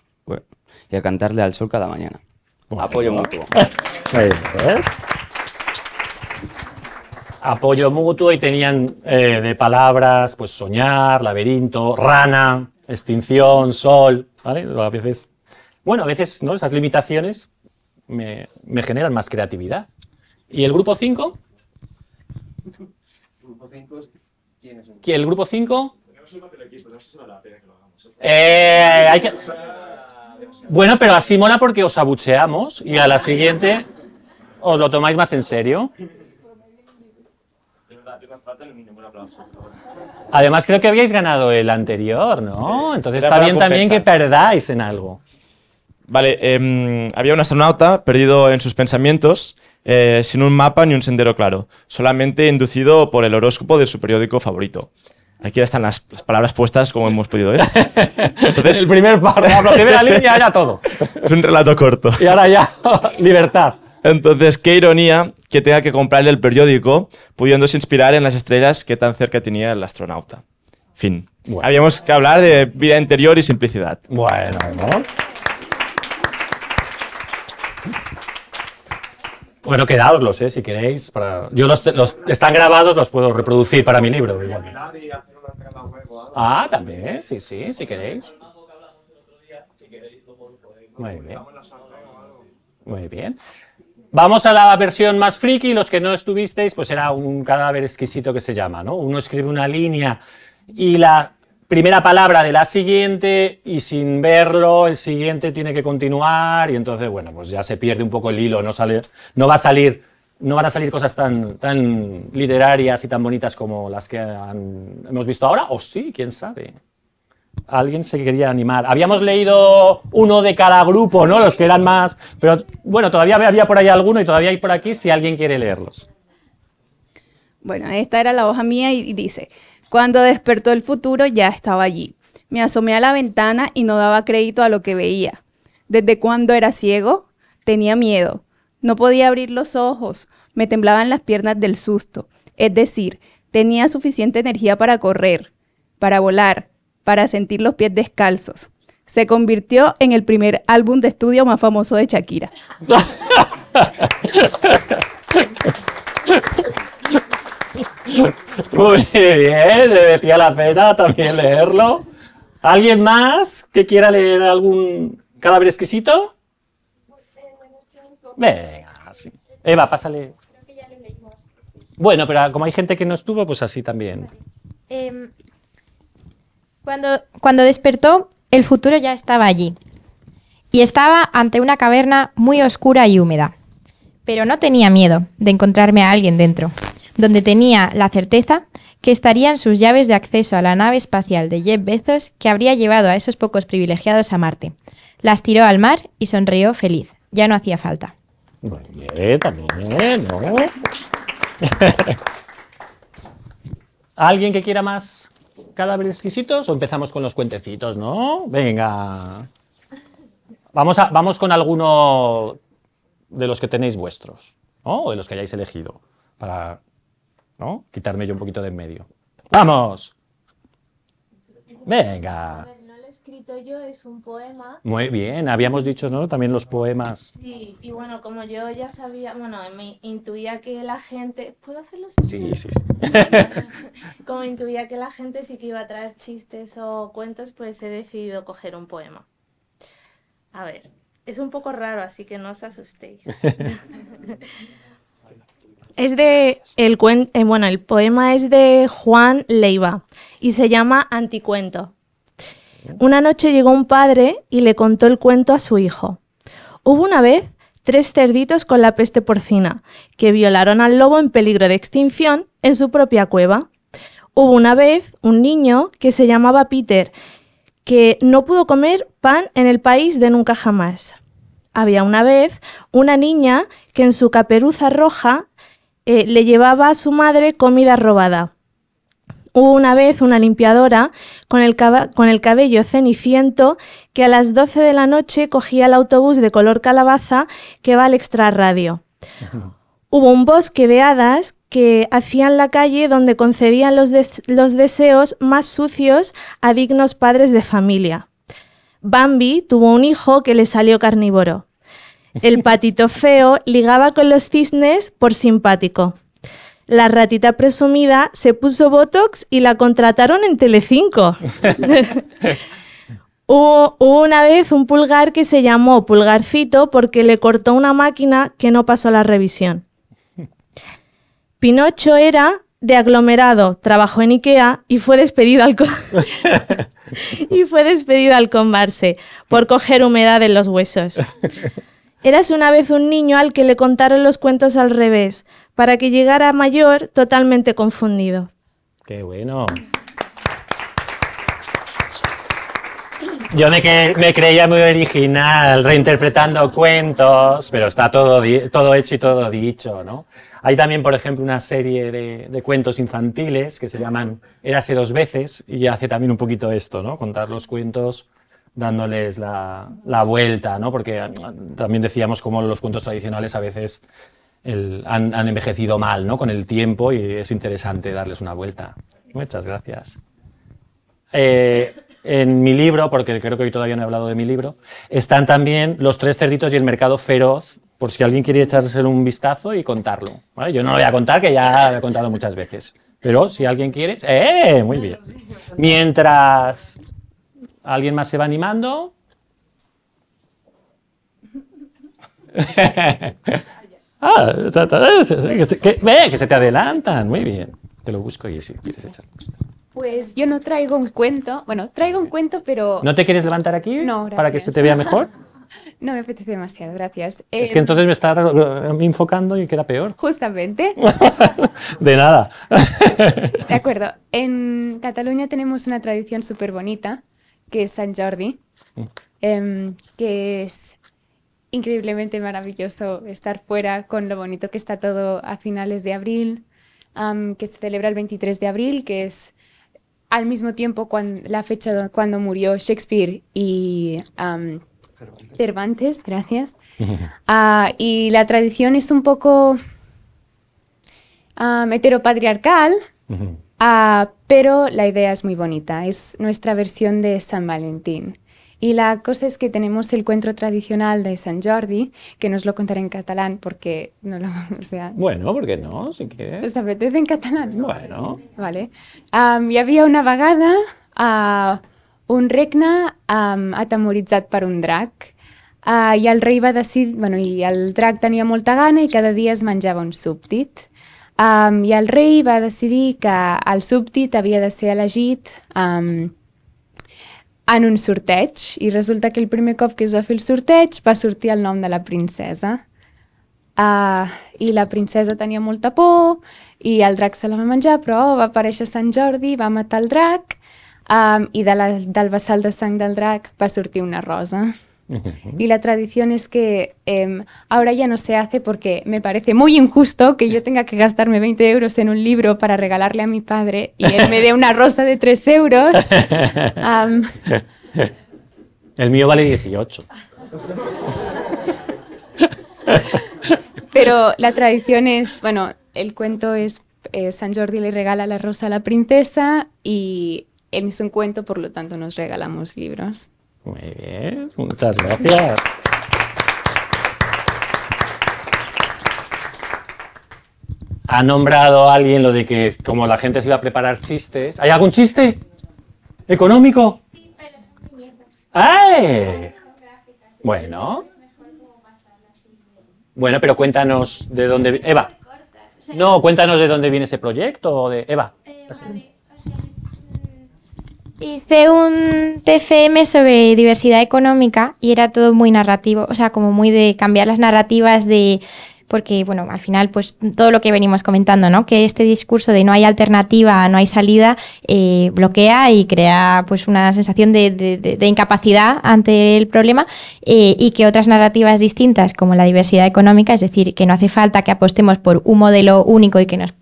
y a cantarle al sol cada mañana. Apoyo mutuo apoyo mutuo y tenían eh, de palabras pues soñar, laberinto, rana, extinción, sol, ¿vale? A veces, bueno, a veces ¿no? esas limitaciones me, generan más creatividad. ¿Y el grupo 5? ¿El grupo 5? ¿eh? Eh, bueno, pero así mola porque os abucheamos y a la siguiente os lo tomáis más en serio. Además, creo que habíais ganado el anterior, ¿no? Entonces está bien también que perdáis en algo. Vale, em, había un astronauta perdido en sus pensamientos, eh, sin un mapa ni un sendero claro, solamente inducido por el horóscopo de su periódico favorito. Aquí ya están las, palabras puestas como hemos podido ver. Entonces, el primer párrafo, la primera línea, ya todo. Es un relato corto. Y ahora ya, libertad. Entonces, qué ironía que tenga que comprarle el periódico, pudiéndose inspirar en las estrellas que tan cerca tenía el astronauta. Fin. Habíamos que hablar de vida interior y simplicidad. Bueno, amor. Bueno, quedaoslos, ¿eh? si queréis. Yo los, los, están grabados, los puedo reproducir para mi libro. Ah, también, sí, sí, si queréis. Muy bien. Muy bien. Vamos a la versión más friki, los que no estuvisteis, pues era un cadáver exquisito que se llama, ¿no? Uno escribe una línea y la primera palabra de la siguiente y sin verlo el siguiente tiene que continuar y entonces, bueno, pues ya se pierde un poco el hilo, no, sale, no va a salir, no van a salir cosas tan, tan literarias y tan bonitas como las que hemos visto ahora, o sí, quién sabe alguien se quería animar. Habíamos leído uno de cada grupo, ¿no? Los que eran más. Pero bueno, todavía había por ahí alguno y todavía hay por aquí si alguien quiere leerlos. Bueno, esta era la hoja mía y dice, cuando despertó el futuro ya estaba allí. Me asomé a la ventana y no daba crédito a lo que veía. Desde cuando era ciego, tenía miedo. No podía abrir los ojos. Me temblaban las piernas del susto. Es decir, tenía suficiente energía para correr, para volar, para sentir los pies descalzos. Se convirtió en el primer álbum de estudio más famoso de Shakira. Muy bien, decía la pena también leerlo. ¿Alguien más que quiera leer algún cadáver exquisito? Venga, sí. Eva, pásale. Este. Bueno, pero como hay gente que no estuvo, pues así también. Em, cuando, despertó, el futuro ya estaba allí. Y estaba ante una caverna muy oscura y húmeda. Pero no tenía miedo de encontrarme a alguien dentro, donde tenía la certeza que estarían sus llaves de acceso a la nave espacial de Jeff Bezos que habría llevado a esos pocos privilegiados a Marte. Las tiró al mar y sonrió feliz. Ya no hacía falta. también, ¿Alguien que quiera más? ver, exquisitos o empezamos con los cuentecitos, no? Venga. Vamos, a, vamos con alguno de los que tenéis vuestros, ¿no? O de los que hayáis elegido, para quitarme yo un poquito de en medio. ¡Vamos! Venga yo es un poema. Muy bien, habíamos dicho, ¿no? También los poemas. Sí, y bueno, como yo ya sabía, bueno, me intuía que la gente... ¿Puedo hacerlo? Sí, sí, sí. como intuía que la gente sí que iba a traer chistes o cuentos, pues he decidido coger un poema. A ver, es un poco raro, así que no os asustéis. es de el cuen, eh, bueno, el poema es de Juan Leiva y se llama Anticuento. Una noche llegó un padre y le contó el cuento a su hijo. Hubo una vez tres cerditos con la peste porcina, que violaron al lobo en peligro de extinción en su propia cueva. Hubo una vez un niño que se llamaba Peter, que no pudo comer pan en el país de nunca jamás. Había una vez una niña que en su caperuza roja eh, le llevaba a su madre comida robada. Hubo una vez una limpiadora con el, cabello ceniciento que a las 12 de la noche cogía el autobús de color calabaza que va al extrarradio. Hubo un bosque de hadas que hacían la calle donde concedían los deseos más sucios a dignos padres de familia. Bambi tuvo un hijo que le salió carnívoro. El patito feo ligaba con los cisnes por simpático la ratita presumida se puso Botox y la contrataron en Telecinco. Hubo una vez un pulgar que se llamó Pulgarcito porque le cortó una máquina que no pasó la revisión. Pinocho era de aglomerado, trabajó en Ikea y fue despedido al, y fue despedido al por coger humedad en los huesos. Eras una vez un niño al que le contaron los cuentos al revés, para que llegara mayor totalmente confundido. ¡Qué bueno! Yo me, me, creía muy original, reinterpretando cuentos, pero está todo, todo hecho y todo dicho, ¿no? Hay también, por ejemplo, una serie de, cuentos infantiles que se llaman Érase dos veces y hace también un poquito esto, ¿no? Contar los cuentos dándoles la, vuelta, ¿no? Porque ah, también decíamos cómo los cuentos tradicionales a veces han, envejecido mal ¿no? con el tiempo y es interesante darles una vuelta. Muchas gracias. Eh, en mi libro, porque creo que hoy todavía no he hablado de mi libro, están también los tres cerditos y el mercado feroz, por si alguien quiere echarse un vistazo y contarlo. Yo no lo voy a contar, que ya lo he contado muchas veces. Pero si alguien quiere... ¡Eh! Muy bien. Mientras alguien más se va animando... Ah, eh, que, ve, que se te adelantan. Muy bien. Te lo busco y si quieres echar. Pues yo no traigo un cuento. Bueno, traigo un cuento, pero. ¿No te quieres levantar aquí? No, gracias. ¿Para que se te vea mejor? No me apetece demasiado, gracias. Es que em, entonces me está enfocando y queda peor. Justamente. de nada. de acuerdo. En Cataluña tenemos una tradición súper bonita, que es San Jordi, mm. em, que es increíblemente maravilloso estar fuera con lo bonito que está todo a finales de abril, que se celebra el 23 de abril, que es al mismo tiempo la fecha cuando murió Shakespeare y Cervantes. gracias. Ah, y la tradición es un poco heteropatriarcal, ah, pero la idea es muy bonita. Es nuestra versión de San Valentín. Y la cosa es que tenemos el encuentro tradicional de San Jordi, que nos lo contaré en catalán porque no lo. O sea, bueno, ¿por qué no? Si quieres. ¿Os apetece en catalán? Bueno. Vale. Um, hi havia una vegada uh, un regna um, atemorizat per un drac. Uh, I el rei va decidir... Bueno, i el drac tenia molta gana i cada dia es menjava un súbdit. Um, I el rei va decidir que el súbdit havia de ser elegit um, en un sorteig i resulta que el primer cop que es va fer el sorteig va sortir el nom de la princesa. Uh, I la princesa tenia molta por i el drac se la va menjar, però va aparèixer Sant Jordi, va matar el drac um, i de la, del vessal de sang del drac va sortir una rosa. Y la tradición es que em, ahora ya no se hace porque me parece muy injusto que yo tenga que gastarme 20 euros en un libro para regalarle a mi padre y él me dé una rosa de 3 euros. el mío vale 18. Pero la tradición es, bueno, el cuento es eh, San Jordi le regala la rosa a la princesa y es un cuento, por lo tanto nos regalamos libros. Muy bien, muchas gracias. Ha nombrado a alguien lo de que como la gente se iba a preparar chistes. ¿Hay algún chiste? ¿Económico? Sí, pero son ¡Ay! Bueno. Bueno, pero cuéntanos de dónde... Eva. No, cuéntanos de dónde viene ese proyecto. De... Eva. Eh, Hice un TFM sobre diversidad económica y era todo muy narrativo, o sea, como muy de cambiar las narrativas de porque bueno, al final pues todo lo que venimos comentando, ¿no? Que este discurso de no hay alternativa, no hay salida, eh, bloquea y crea pues una sensación de, incapacidad ante el problema eh, y que otras narrativas distintas como la diversidad económica, es decir, que no hace falta que apostemos por un modelo único y que nos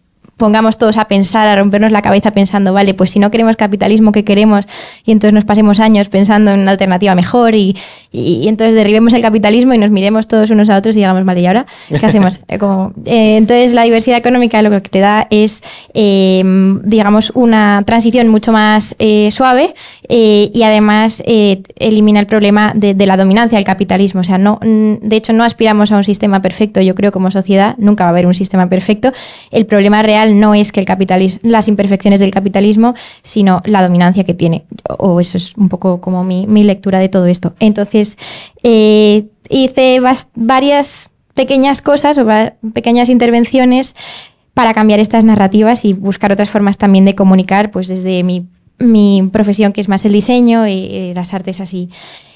pongamos todos a pensar, a rompernos la cabeza pensando, vale, pues si no queremos capitalismo, ¿qué queremos? Y entonces nos pasemos años pensando en una alternativa mejor y, entonces derribemos el capitalismo y nos miremos todos unos a otros y digamos, vale, ¿y ahora qué hacemos? Eh, eh, entonces la diversidad económica lo que te da es, eh, digamos, una transición mucho más suave y además elimina el problema de, la dominancia del capitalismo. O sea, no, de hecho no aspiramos a un sistema perfecto, yo creo como sociedad, nunca va a haber un sistema perfecto. El problema real no es que el las imperfecciones del capitalismo, sino la dominancia que tiene. O eso es un poco como mi, lectura de todo esto. Entonces, eh, hice varias pequeñas cosas o pequeñas intervenciones para cambiar estas narrativas y buscar otras formas también de comunicar, pues desde mi, profesión, que es más el diseño y eh, eh, las artes así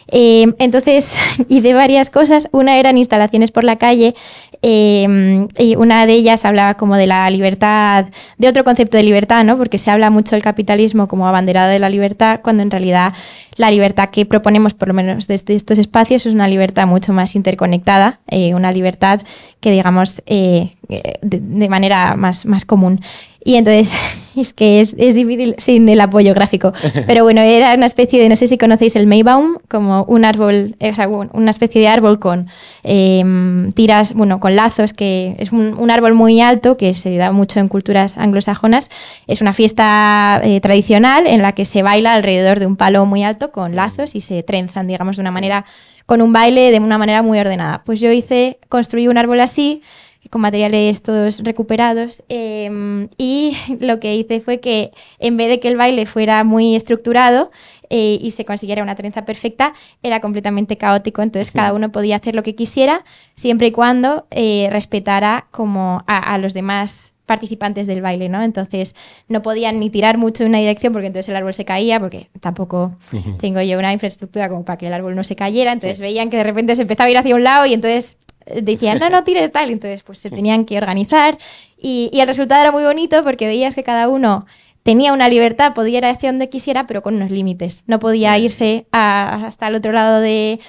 Em, entonces, y de varias cosas. Una eran instalaciones por la calle em, y una de ellas hablaba como de la libertad, de otro concepto de libertad, ¿no? Porque se habla mucho del capitalismo como abanderado de la libertad, cuando en realidad la libertad que proponemos, por lo menos desde estos espacios, es una libertad mucho más interconectada, eh, una libertad que digamos eh, eh, de, manera más, más común. Y entonces es que es, es, difícil sin el apoyo gráfico. Pero bueno, era una especie de, no sé si conocéis el Maybaum, como un árbol, o una especie de árbol con em, tiras, bueno, con lazos, que es un, árbol muy alto que se da mucho en culturas anglosajonas. Es una fiesta tradicional en la que se baila alrededor de un palo muy alto con mm. lazos y se trenzan, digamos, de una manera, con un baile, de una manera muy ordenada. Pues yo hice, construí un árbol así, con materiales todos recuperados. Em, y lo que hice fue que en vez de que el baile fuera muy estructurado eh, y se consiguiera una trenza perfecta, era completamente caótico. Entonces cada uno podía hacer lo que quisiera, siempre y cuando eh, respetara como a los demás participantes del baile, ¿no? Entonces no podían ni tirar mucho en una dirección porque entonces el árbol se caía, porque tampoco tengo yo una infraestructura como para que el árbol no se cayera, entonces veían que de repente se empezaba a ir hacia un lado y entonces eh, decían, no, no tires tal, entonces pues se tenían que organizar y, y el resultado era muy bonito porque veías que cada uno tenía una libertad, podía ir hacia donde quisiera, pero con unos límites. No podía irse hasta el otro lado del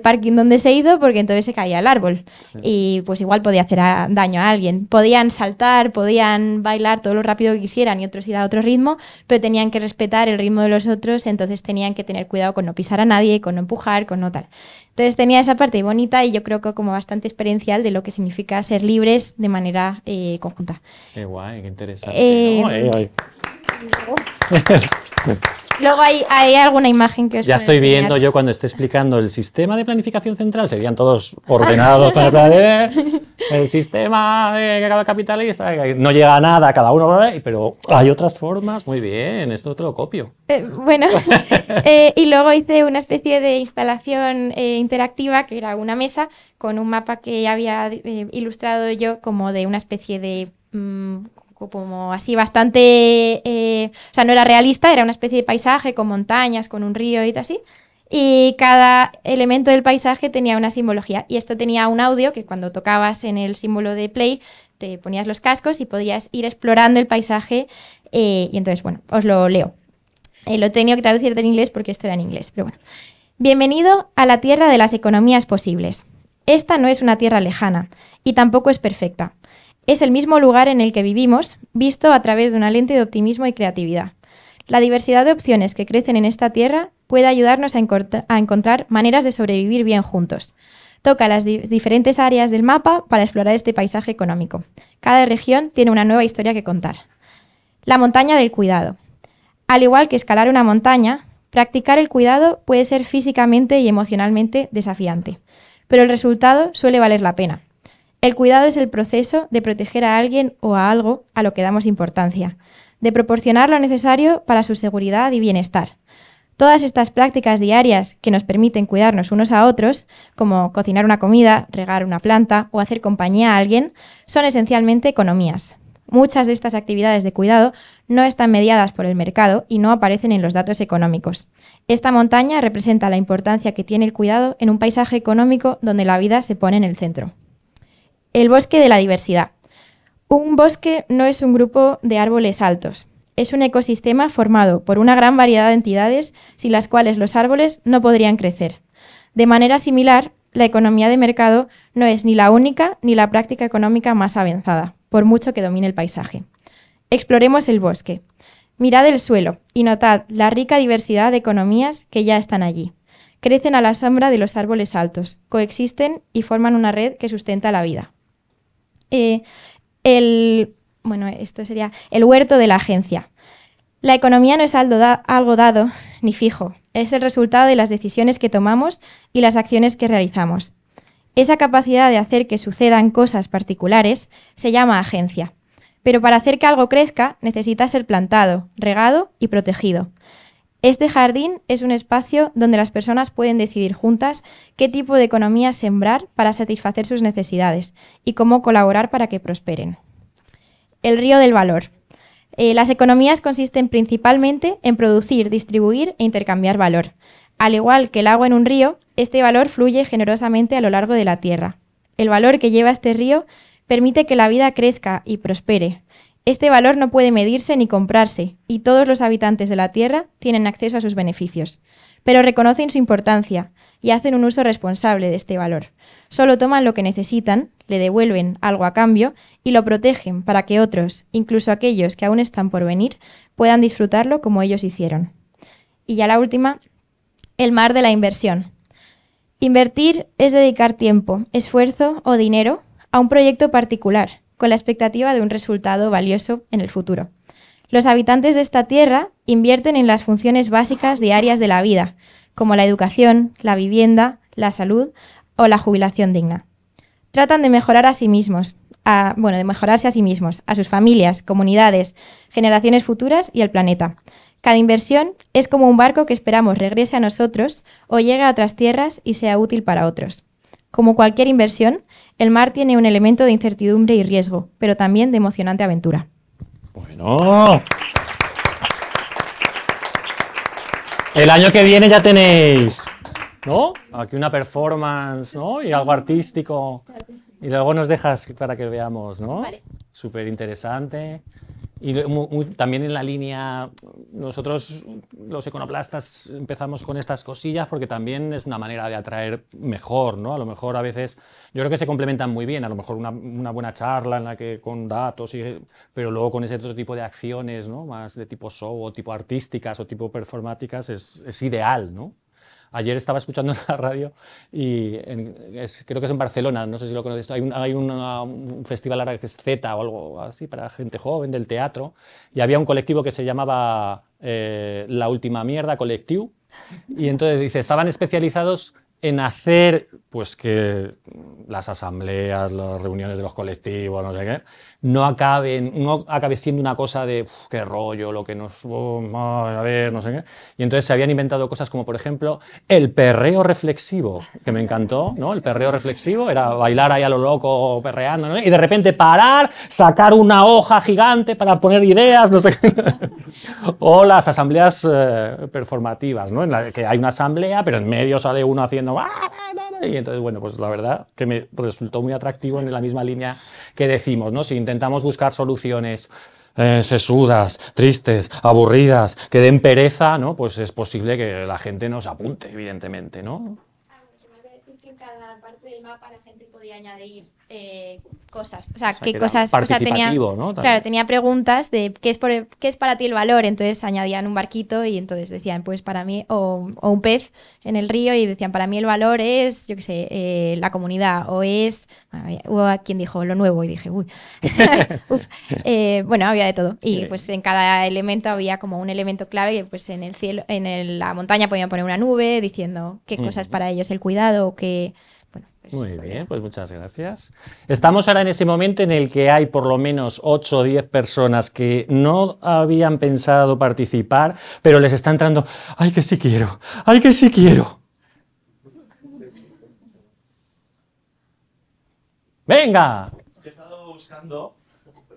parking donde se ha ido porque entonces se caía el árbol. Y pues igual podía hacer daño a alguien. Podían saltar, podían bailar todo lo rápido que quisieran y otros ir a otro ritmo, pero tenían que respetar el ritmo de los otros, entonces tenían que tener cuidado con no pisar a nadie, con no empujar, con no tal. Entonces tenía esa parte bonita y yo creo que como bastante experiencial de lo que significa ser libres de manera eh, conjunta. Qué guay, qué interesante. Eh, eh, Luego, hay, alguna imagen que os Ya estoy viendo yo cuando esté explicando el sistema de planificación central, serían todos ordenados para el sistema de capitalista, no llega a nada cada uno, pero hay otras formas, muy bien, esto te lo copio. Eh, bueno, eh, y luego hice una especie de instalación eh, interactiva que era una mesa con un mapa que había ilustrado yo como de una especie de mm, como así bastante, eh, o sea, no era realista, era una especie de paisaje con montañas, con un río y así. Y cada elemento del paisaje tenía una simbología. Y esto tenía un audio que cuando tocabas en el símbolo de play, te ponías los cascos y podías ir explorando el paisaje. Eh, y entonces, bueno, os lo leo. Eh, lo he tenido que traducir en inglés porque esto era en inglés, pero bueno. Bienvenido a la tierra de las economías posibles. Esta no es una tierra lejana y tampoco es perfecta es el mismo lugar en el que vivimos, visto a través de una lente de optimismo y creatividad. La diversidad de opciones que crecen en esta tierra puede ayudarnos a, encontrar maneras de sobrevivir bien juntos. Toca las diferentes áreas del mapa para explorar este paisaje económico. Cada región tiene una nueva historia que contar. La montaña del cuidado. Al igual que escalar una montaña, practicar el cuidado puede ser físicamente y emocionalmente desafiante, pero el resultado suele valer la pena, el cuidado es el proceso de proteger a alguien o a algo a lo que damos importancia, de proporcionar lo necesario para su seguridad y bienestar. Todas estas prácticas diarias que nos permiten cuidarnos unos a otros, como cocinar una comida, regar una planta o hacer compañía a alguien, son esencialmente economías. Muchas de estas actividades de cuidado no están mediadas por el mercado y no aparecen en los datos económicos. Esta montaña representa la importancia que tiene el cuidado en un paisaje económico donde la vida se pone en el centro. El bosque de la diversidad. Un bosque no es un grupo de árboles altos. Es un ecosistema formado por una gran variedad de entidades sin las cuales los árboles no podrían crecer. De manera similar, la economía de mercado no es ni la única ni la práctica económica más avanzada, por mucho que domine el paisaje. Exploremos el bosque. Mirad el suelo y notad la rica diversidad de economías que ya están allí. Crecen a la sombra de los árboles altos, coexisten y forman una red que sustenta la vida. Eh, el, bueno, esto sería el huerto de la agencia. La economía no es algo dado ni fijo, es el resultado de las decisiones que tomamos y las acciones que realizamos. Esa capacidad de hacer que sucedan cosas particulares se llama agencia. Pero para hacer que algo crezca necesita ser plantado, regado y protegido. Este jardín es un espacio donde las personas pueden decidir juntas qué tipo de economía sembrar para satisfacer sus necesidades y cómo colaborar para que prosperen. El río del valor. Eh, las economías consisten principalmente en producir, distribuir e intercambiar valor. Al igual que el agua en un río, este valor fluye generosamente a lo largo de la tierra. El valor que lleva este río permite que la vida crezca y prospere, este valor no puede medirse ni comprarse, y todos los habitantes de la Tierra tienen acceso a sus beneficios, pero reconocen su importancia y hacen un uso responsable de este valor. Solo toman lo que necesitan, le devuelven algo a cambio y lo protegen para que otros, incluso aquellos que aún están por venir, puedan disfrutarlo como ellos hicieron. Y ya la última, el mar de la inversión. Invertir es dedicar tiempo, esfuerzo o dinero a un proyecto particular con la expectativa de un resultado valioso en el futuro. Los habitantes de esta tierra invierten en las funciones básicas diarias de la vida, como la educación, la vivienda, la salud o la jubilación digna. Tratan de mejorar a sí mismos, a, bueno, de mejorarse a sí mismos, a sus familias, comunidades, generaciones futuras y al planeta. Cada inversión es como un barco que esperamos regrese a nosotros o llegue a otras tierras y sea útil para otros. Como cualquier inversión, el mar tiene un elemento de incertidumbre y riesgo, pero también de emocionante aventura. Bueno. El año que viene ya tenéis, ¿no? Aquí una performance, ¿no? Y algo artístico. Y luego nos dejas para que veamos, ¿no? Vale. Súper interesante. Y también en la línea, nosotros los econoplastas empezamos con estas cosillas porque también es una manera de atraer mejor, ¿no? A lo mejor a veces, yo creo que se complementan muy bien, a lo mejor una, buena charla en la que con datos, y, pero luego con ese otro tipo de acciones, ¿no? Más de tipo show o tipo artísticas o tipo performáticas es, es ideal, ¿no? Ayer estaba escuchando en la radio y creo que es en Barcelona, no sé si lo conoces. hay, un, festival ahora que es Z o algo así para gente joven del teatro y había un colectivo que se llamaba eh, La Última Mierda Colectivo y entonces dice, estaban especializados en hacer pues que las asambleas, las reuniones de los colectivos, no sé qué, no acaben, no acabe siendo una cosa de qué rollo, lo que nos oh, a ver, no sé qué. Y entonces se habían inventado cosas como, por ejemplo, el perreo reflexivo, que me encantó, ¿no? El perreo reflexivo era bailar ahí a lo loco, perreando, ¿no? y de repente parar, sacar una hoja gigante para poner ideas, no sé qué. o las asambleas eh, performativas, ¿no? En la que hay una asamblea, pero en medio sale uno haciendo ah, y entonces, bueno, pues la verdad que me resultó muy atractivo en la misma línea que decimos, ¿no? Si intentamos buscar soluciones eh, sesudas, tristes, aburridas, que den pereza, ¿no? Pues es posible que la gente nos apunte, evidentemente, ¿no? Ah, se me cada parte del mapa la gente podía añadir eh, cosas. O sea, qué cosas. O sea, tenía, ¿no? Claro, tenía preguntas de qué es, qué es para ti el valor. Entonces añadían un barquito y entonces decían, pues para mí, o, un pez en el río y decían, para mí el valor es, yo qué sé, eh, la comunidad o es. Hubo quien dijo lo nuevo y dije, uy. Eh, bueno, había de todo. Y pues en cada elemento había como un elemento clave que pues en el cielo, en la montaña podían poner una nube diciendo qué cosas para ellos el cuidado o qué. Pues Muy bien, pues muchas gracias. Estamos ahora en ese momento en el que hay por lo menos 8 o 10 personas que no habían pensado participar, pero les está entrando, ay que sí quiero, ay que sí quiero. Venga. He estado buscando,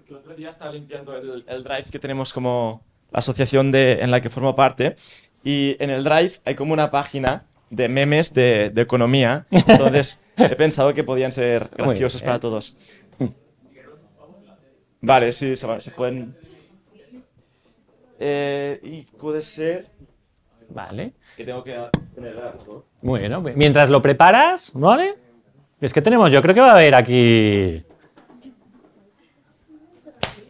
el otro día estaba limpiando el, drive que tenemos como la asociación de, en la que formo parte, y en el drive hay como una página de memes de, economía. Entonces he pensado que podían ser graciosos para todos. Vale, sí, se, pueden. Eh, y puede ser. Vale. Que tengo que tener algo Bueno, pues, mientras lo preparas, ¿vale? Es que tenemos, yo creo que va a haber aquí.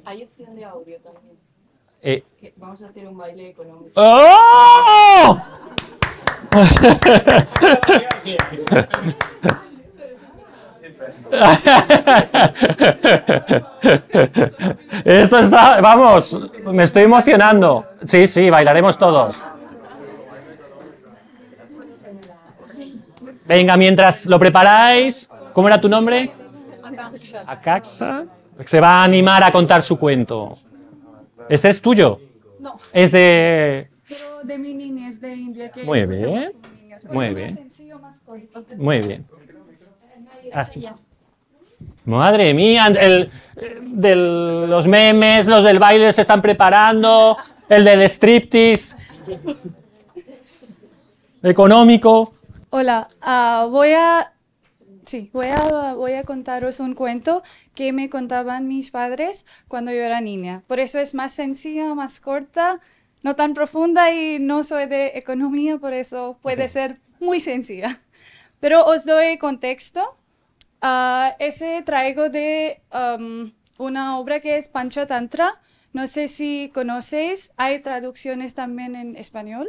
Hay opción de audio también. Eh. Vamos a hacer un baile económico. ¡Oh! Esto está, vamos, me estoy emocionando. Sí, sí, bailaremos todos. Venga, mientras lo preparáis, ¿cómo era tu nombre? Acaxa. Se va a animar a contar su cuento. ¿Este es tuyo? No. Es de pero de mi niñez de India muy bien pues, muy bien así madre mía el, los memes los del baile se están preparando el del striptease económico hola ah, voy a Sí, voy a, voy a contaros un cuento que me contaban mis padres cuando yo era niña. Por eso es más sencilla, más corta no tan profunda y no soy de economía, por eso puede ser muy sencilla. Pero os doy contexto. Ah, ese traigo de um, una obra que es Pancha Tantra. No sé si conocéis, hay traducciones también en español,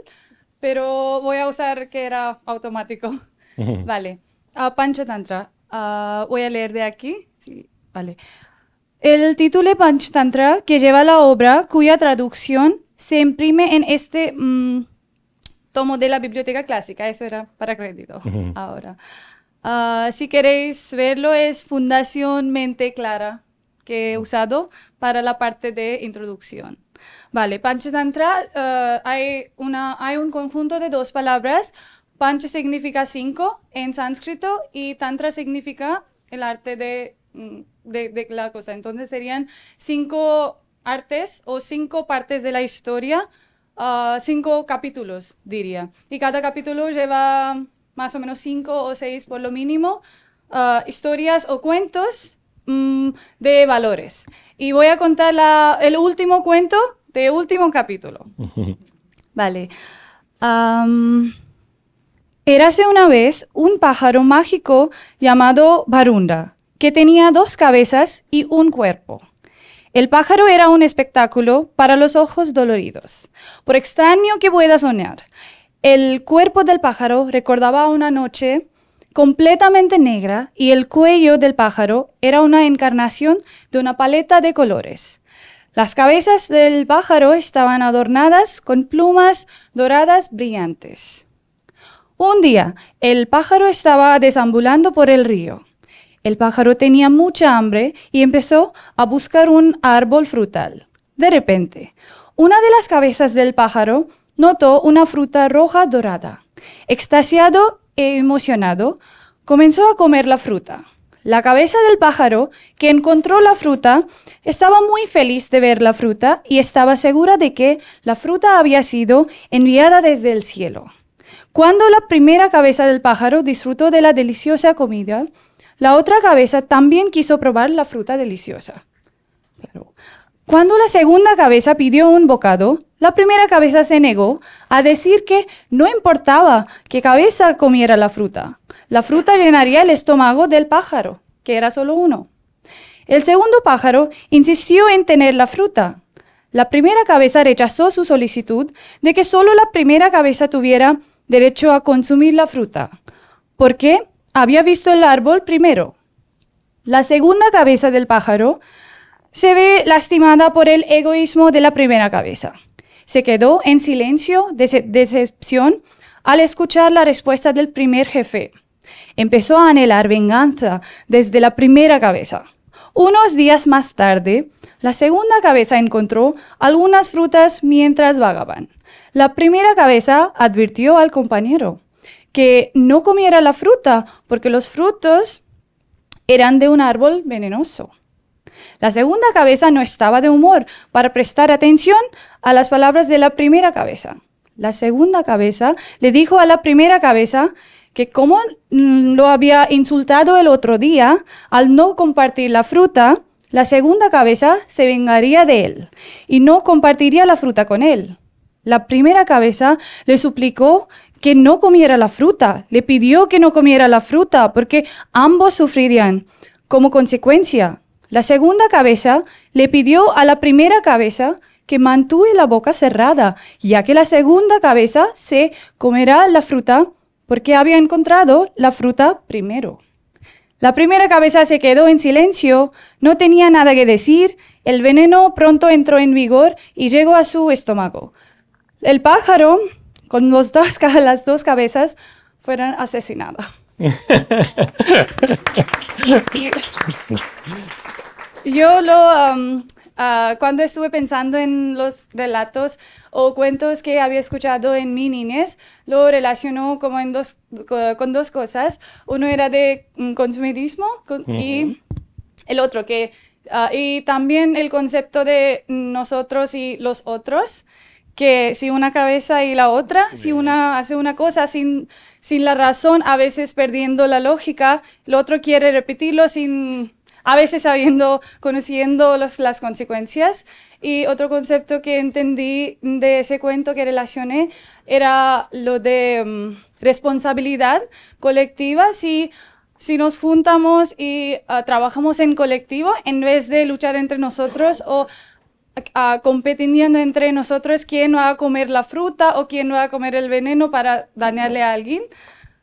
pero voy a usar que era automático. vale, uh, ah, Pancha Tantra. Ah, voy a leer de aquí. Sí, vale. El título Panchatantra que lleva la obra, cuya traducción se imprime en este mm, tomo de la biblioteca clásica. Eso era para crédito ahora. Ah, si queréis verlo, es Fundación Mente Clara, que he usado para la parte de introducción. Vale, Panchatantra, tantra ah, hay, una, hay un conjunto de dos palabras. panche significa cinco en sánscrito y Tantra significa el arte de, mm, de, de la cosa. Entonces serían cinco artes o cinco partes de la historia, ah, cinco capítulos, diría. Y cada capítulo lleva más o menos cinco o seis por lo mínimo ah, historias o cuentos mm, de valores. Y voy a contar la, el último cuento de último capítulo. vale. era érase una vez un pájaro mágico llamado Barunda, que tenía dos cabezas y un cuerpo. El pájaro era un espectáculo para los ojos doloridos. Por extraño que pueda soñar, el cuerpo del pájaro recordaba una noche completamente negra y el cuello del pájaro era una encarnación de una paleta de colores. Las cabezas del pájaro estaban adornadas con plumas doradas brillantes. Un día, el pájaro estaba desambulando por el río. El pájaro tenía mucha hambre y empezó a buscar un árbol frutal. De repente, una de las cabezas del pájaro notó una fruta roja dorada. Extasiado e emocionado, comenzó a comer la fruta. La cabeza del pájaro, que encontró la fruta, estaba muy feliz de ver la fruta y estaba segura de que la fruta había sido enviada desde el cielo. Cuando la primera cabeza del pájaro disfrutó de la deliciosa comida, la otra cabeza también quiso probar la fruta deliciosa. Cuando la segunda cabeza pidió un bocado, la primera cabeza se negó a decir que no importaba que cabeza comiera la fruta. La fruta llenaría el estómago del pájaro, que era solo uno. El segundo pájaro insistió en tener la fruta. La primera cabeza rechazó su solicitud de que solo la primera cabeza tuviera derecho a consumir la fruta, ¿Por qué? había visto el árbol primero. La segunda cabeza del pájaro se ve lastimada por el egoísmo de la primera cabeza. Se quedó en silencio de decepción al escuchar la respuesta del primer jefe. Empezó a anhelar venganza desde la primera cabeza. Unos días más tarde, la segunda cabeza encontró algunas frutas mientras vagaban. La primera cabeza advirtió al compañero que no comiera la fruta, porque los frutos eran de un árbol venenoso. La segunda cabeza no estaba de humor para prestar atención a las palabras de la primera cabeza. La segunda cabeza le dijo a la primera cabeza que como mm, lo había insultado el otro día al no compartir la fruta, la segunda cabeza se vengaría de él y no compartiría la fruta con él. La primera cabeza le suplicó que no comiera la fruta, le pidió que no comiera la fruta, porque ambos sufrirían como consecuencia. La segunda cabeza le pidió a la primera cabeza que mantuve la boca cerrada, ya que la segunda cabeza se comerá la fruta porque había encontrado la fruta primero. La primera cabeza se quedó en silencio, no tenía nada que decir, el veneno pronto entró en vigor y llegó a su estómago. El pájaro con los dos, las dos cabezas fueron asesinadas. Yo lo, ah, cuando estuve pensando en los relatos o cuentos que había escuchado en mi niñez, lo relacionó como en dos, con dos cosas. Uno era de mm, consumidismo y el otro que... Ah, y también el concepto de nosotros y los otros que si una cabeza y la otra, si una hace una cosa sin, sin la razón, a veces perdiendo la lógica, el otro quiere repetirlo sin, a veces sabiendo, conociendo las consecuencias. Y otro concepto que entendí de ese cuento que relacioné era lo de mm, responsabilidad colectiva. Si, si nos juntamos y ah, trabajamos en colectivo en vez de luchar entre nosotros o competiendo entre nosotros quién va a comer la fruta o quién va a comer el veneno para dañarle a alguien.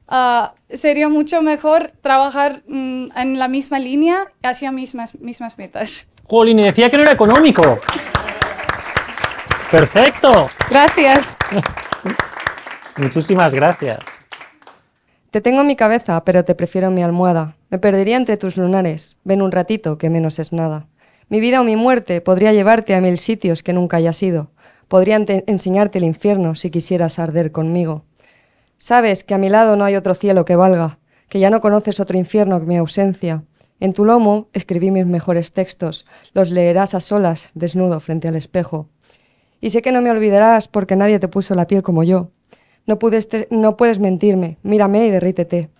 Ah, sería mucho mejor trabajar mm, en la misma línea hacia mismas, mismas metas. Jolín, decía que no era económico. Perfecto. Gracias. Muchísimas gracias. Te tengo en mi cabeza, pero te prefiero en mi almohada. Me perdería entre tus lunares. Ven un ratito, que menos es nada. Mi vida o mi muerte podría llevarte a mil sitios que nunca hayas ido. Podría enseñarte el infierno si quisieras arder conmigo. Sabes que a mi lado no hay otro cielo que valga, que ya no conoces otro infierno que mi ausencia. En tu lomo escribí mis mejores textos, los leerás a solas, desnudo frente al espejo. Y sé que no me olvidarás porque nadie te puso la piel como yo. No, no puedes mentirme, mírame y derrítete.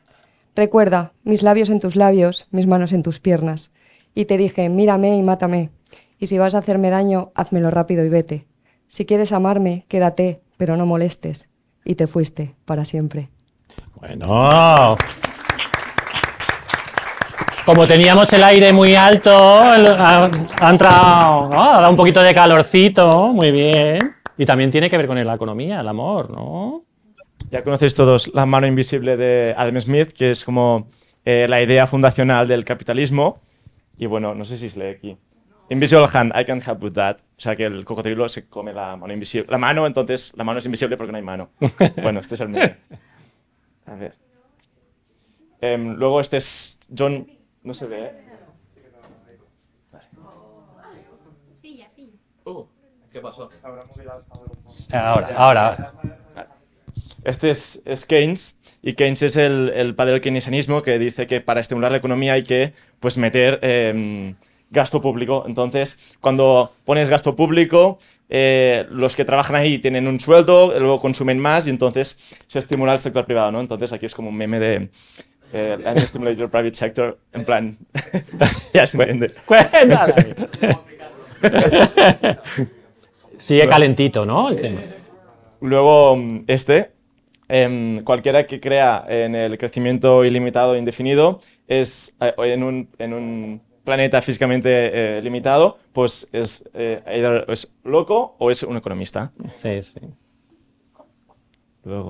Recuerda, mis labios en tus labios, mis manos en tus piernas y te dije, mírame y mátame, y si vas a hacerme daño, házmelo rápido y vete. Si quieres amarme, quédate, pero no molestes. Y te fuiste para siempre. Bueno. Como teníamos el aire muy alto, ha, entrado, ha dado un poquito de calorcito, muy bien. Y también tiene que ver con la economía, el amor, ¿no? Ya conocéis todos la mano invisible de Adam Smith, que es como eh, la idea fundacional del capitalismo y bueno, no sé si se lee aquí. Invisible hand, I can help with that. O sea que el cocodrilo se come la mano invisible. La mano, entonces, la mano es invisible porque no hay mano. bueno, este es el mío. A ver. Em, luego este es John... No se ve, Sí, ¿eh? ya, oh, ¿Qué pasó? Eh, ahora, ahora. Este es, es Keynes, y Keynes es el, el padre del keynesianismo que dice que para estimular la economía hay que pues meter em, gasto público. Entonces, cuando pones gasto público, eh, los que trabajan ahí tienen un sueldo, luego consumen más y entonces se estimula el sector privado, ¿no? Entonces aquí es como un meme de... Eh, stimulate your private sector, en plan, ya se entiende. Sigue calentito, ¿no? Luego, este, em, cualquiera que crea en el crecimiento ilimitado e indefinido es eh, en un, en un planeta físicamente eh, limitado, pues es, eh, es loco o es un economista. Sí, sí.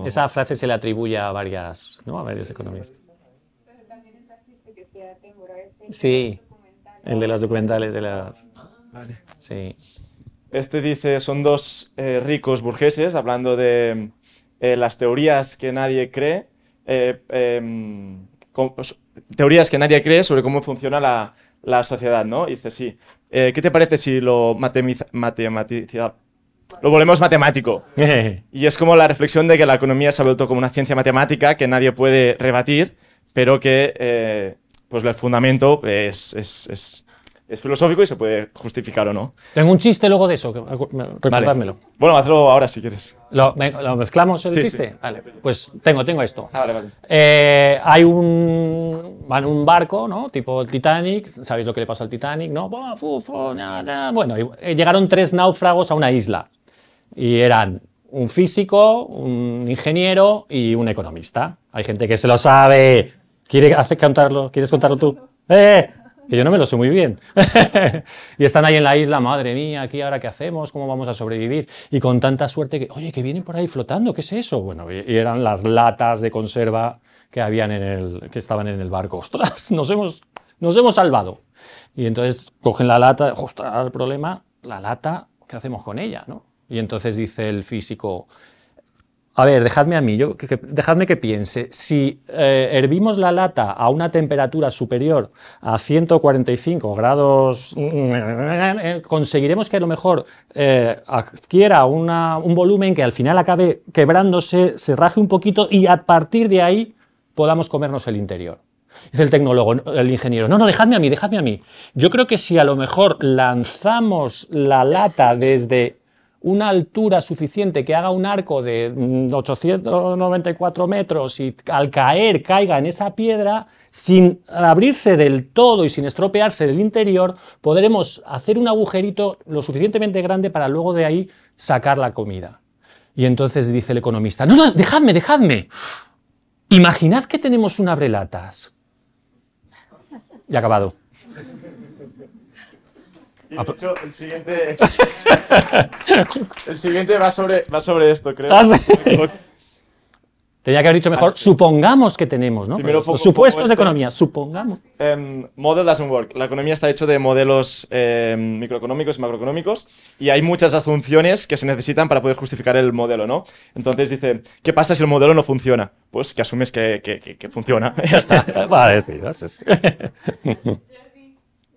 Esa frase se le atribuye a varias, ¿no? A varios economistas. Pero también Sí, el de los documentales de las... Sí. Este dice, son dos ricos burgueses hablando de las teorías que nadie cree, em, teorías que nadie cree sobre cómo funciona la, la sociedad, ¿no? Y dice, sí. Eh, ¿Qué te parece si lo matematicidad... Lo volvemos matemático. y es como la reflexión de que la economía se ha vuelto como una ciencia matemática que nadie puede rebatir, pero que eh, pues el fundamento es, es, es es filosófico y se puede justificar o no. Tengo un chiste luego de eso, recordádmelo. Bueno, hazlo ahora si quieres. ¿Lo, mezclamos el ¿eh? chiste? Vale, pues tengo, tengo esto. Ah, eh, hay un, van un barco, ¿no? Tipo el Titanic, ¿sabéis lo que le pasó al Titanic? ¿No? Bueno, eh, llegaron tres náufragos a una isla y eran un físico, un ingeniero y un economista. Hay gente que se lo sabe. ¿Quiere contarlo? ¿Quieres contarlo tú? ¡Eh! que yo no me lo sé muy bien. y están ahí en la isla, madre mía, aquí ahora qué hacemos, cómo vamos a sobrevivir. Y con tanta suerte que, oye, que vienen por ahí flotando, ¿qué es eso? Bueno, y eran las latas de conserva que, habían en el, que estaban en el barco. ¡Ostras! Nos hemos, nos hemos salvado. Y entonces cogen la lata, ¡ostras! El problema, la lata, ¿qué hacemos con ella? Y entonces dice el físico, a ver, dejadme a mí, yo, dejadme que piense. Si eh, hervimos la lata a una temperatura superior a 145 grados, eh, conseguiremos que a lo mejor eh, adquiera un volumen que al final acabe quebrándose, se raje un poquito y a partir de ahí podamos comernos el interior. Dice el tecnólogo, el ingeniero, no, no, dejadme a mí, dejadme a mí. Yo creo que si a lo mejor lanzamos la lata desde una altura suficiente que haga un arco de 894 mm, metros y al caer caiga en esa piedra, sin abrirse del todo y sin estropearse del interior, podremos hacer un agujerito lo suficientemente grande para luego de ahí sacar la comida. Y entonces dice el economista, no, no, dejadme, dejadme. Imaginad que tenemos un abrelatas. Y acabado el siguiente. va sobre, va sobre esto, creo. Ah, Tenía que haber dicho mejor, ah, supongamos que tenemos, ¿no? supuestos de economía, supongamos. Em, model doesn't work. La economía está hecha de modelos em, microeconómicos y macroeconómicos y hay muchas asunciones que se necesitan para poder justificar el modelo, ¿no? Entonces dice, ¿qué pasa si el modelo no funciona? Pues que asumes que, funciona. ya está. vale,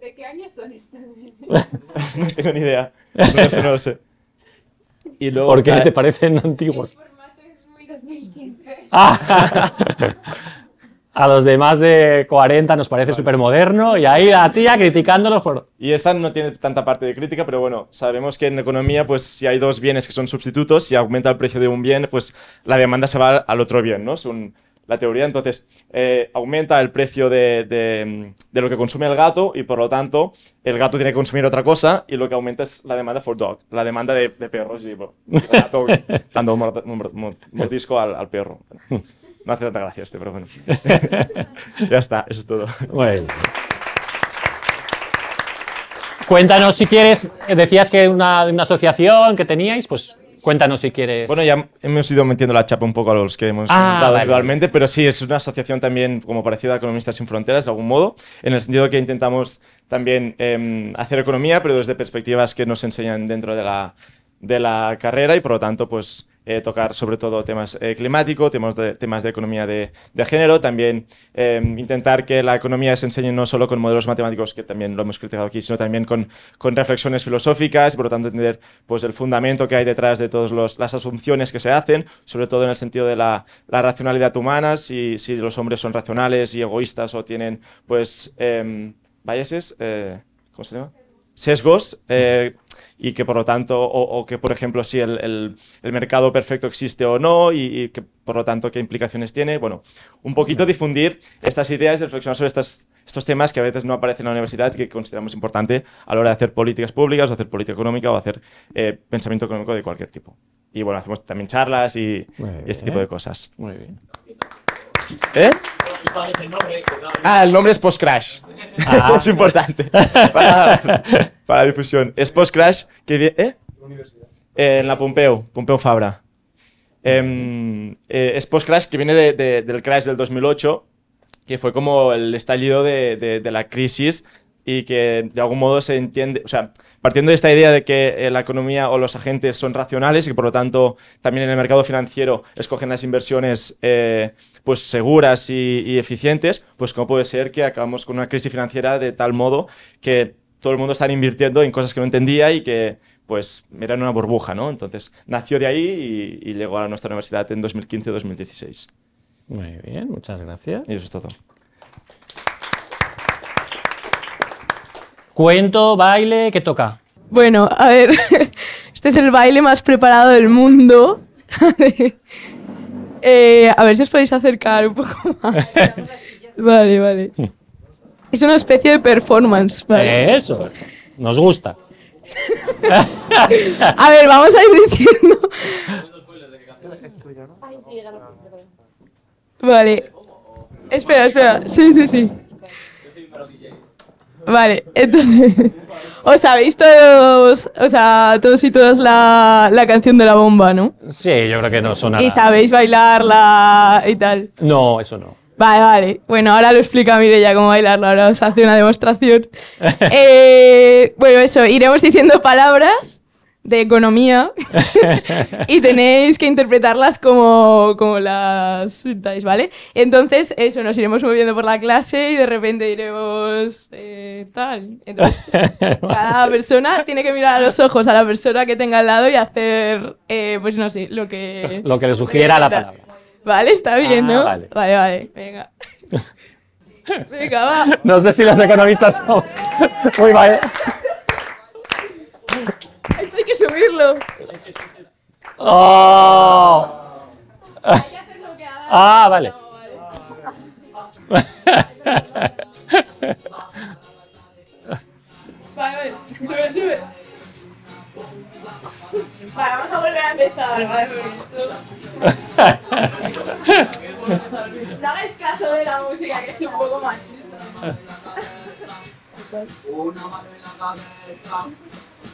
¿De qué año son estas? no tengo ni idea. No lo sé, no lo sé. ¿Por qué te parecen antiguos? El formato es muy 2015. a los demás de 40 nos parece súper moderno y ahí la tía criticándolos por... Y esta no tiene tanta parte de crítica, pero bueno, sabemos que en economía, pues si hay dos bienes que son sustitutos, si aumenta el precio de un bien, pues la demanda se va al otro bien, ¿no? la teoría. Entonces, eh, aumenta el precio de, de, lo que consume el gato y por lo tanto el gato tiene que consumir otra cosa y lo que aumenta es la demanda for dog, la demanda de, perros y gato dando un mordisco al, perro. No hace tanta gracia este, pero bueno. ya está, eso es todo. Bueno. Cuéntanos si quieres, decías que una, una asociación que teníais, pues Cuéntanos si quieres. Bueno, ya hemos ido metiendo la chapa un poco a los que hemos ah, pero sí, es una asociación también como parecida a Economistas sin Fronteras, de algún modo, en el sentido que intentamos también em, hacer economía, pero desde perspectivas que nos enseñan dentro de de la carrera y por lo tanto, pues eh, tocar sobre todo temas eh, climáticos, temas de, temas de economía de, género, también em, intentar que la economía se enseñe no solo con modelos matemáticos, que también lo hemos criticado aquí, sino también con, con reflexiones filosóficas, por lo tanto entender pues, el fundamento que hay detrás de todas las asunciones que se hacen, sobre todo en el sentido de la, racionalidad humana, si, si, los hombres son racionales y egoístas o tienen pues em, biases, eh, ¿cómo se llama? Sesgos y que por lo tanto, o, que por ejemplo si el, el, mercado perfecto existe o no y, y, que por lo tanto qué implicaciones tiene. Bueno, un poquito difundir estas ideas y reflexionar sobre estos temas que a veces no aparecen en la universidad y que consideramos importante a la hora de hacer políticas públicas o hacer política económica o hacer eh, pensamiento económico de cualquier tipo. Y bueno, hacemos también charlas y, y este tipo de cosas. Muy bien. ¿Eh? Ah, el nombre es post crash ah, es importante. Para, la difusión. Es post que viene. ¿eh? ¿eh? en la Pompeo Pompeo Fabra. Em, eh, es Post Crash que viene del crash del 2008, que fue como el estallido de la crisis y que de algún modo se entiende, o sea, partiendo de esta idea de que eh, la economía o los agentes son racionales y que por lo tanto también en el mercado financiero escogen las inversiones eh, pues seguras y, eficientes, pues cómo puede ser que acabamos con una crisis financiera de tal modo que todo el mundo está invirtiendo en cosas que no entendía y que pues eran una burbuja, ¿no? Entonces nació de ahí y, y llegó a nuestra universidad en 2015-2016. Muy bien, muchas gracias. Y eso es todo. Cuento, baile, ¿qué toca? Bueno, a ver, este es el baile más preparado del mundo. Eh, a ver si os podéis acercar un poco más. vale, vale. Es una especie de performance. Vale. Eso, nos gusta. a ver, vamos a ir diciendo. Vale. Espera, espera. Sí, sí, sí. Vale, entonces. ¿Os sabéis todos, o sea, todos y todas la, canción de la bomba, no? Sí, yo creo que no suena. ¿Y sabéis bailarla y tal? No, eso no. Vale, vale. Bueno, ahora lo explica ya cómo bailarla, ahora os hace una demostración. Eh, bueno, eso, iremos diciendo palabras de economía y tenéis que interpretarlas como, como las sintáis, ¿vale? Entonces, eso, nos iremos moviendo por la clase y de repente iremos eh, tal. Entonces, cada persona tiene que mirar a los ojos a la persona que tenga al lado y hacer, eh, pues no sé, lo que... Lo que le sugiera la palabra. Vale, está bien, ah, ¿no? Vale. vale, venga. venga, va. No sé si los economistas son... Muy hay que subirlo. ¡Oh! Ah, vale. Vale, ¡Sube, sube, sube. Vale, vamos a volver a empezar, vale, No hagáis caso de la música, que es un poco machista. Una mano en la cabeza.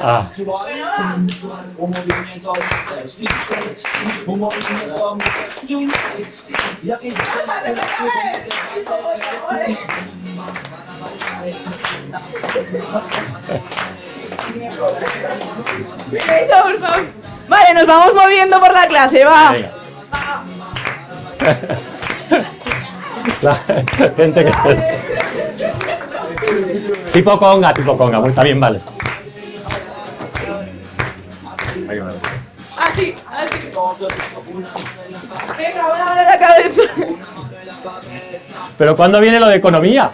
Ah. Un movimiento Vale, nos vamos moviendo por la clase, va. Tipo conga, tipo conga. pues está bien, vale. Así, así. Venga, ahora vale la cabeza. Pero ¿cuándo viene lo de economía?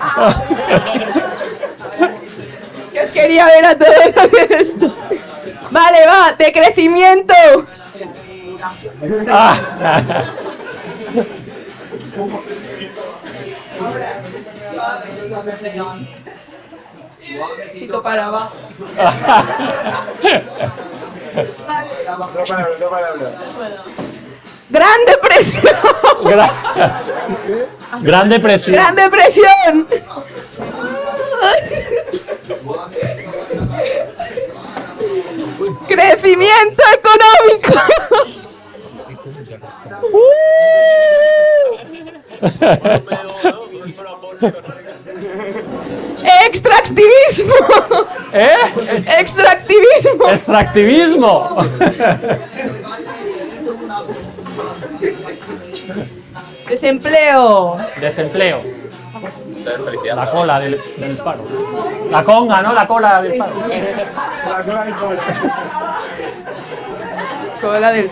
Yo quería ver a todos esto. Vale, va, de crecimiento. Ah. Suavecito para abajo. no para no Gran depresión. Gran depresión. Gran depresión. Crecimiento económico. ¡Extractivismo! ¿Eh? ¡Extractivismo! ¡Extractivismo! Desempleo. Desempleo. La cola del, del paro. La conga, ¿no? La cola del paro. La cola del Cola del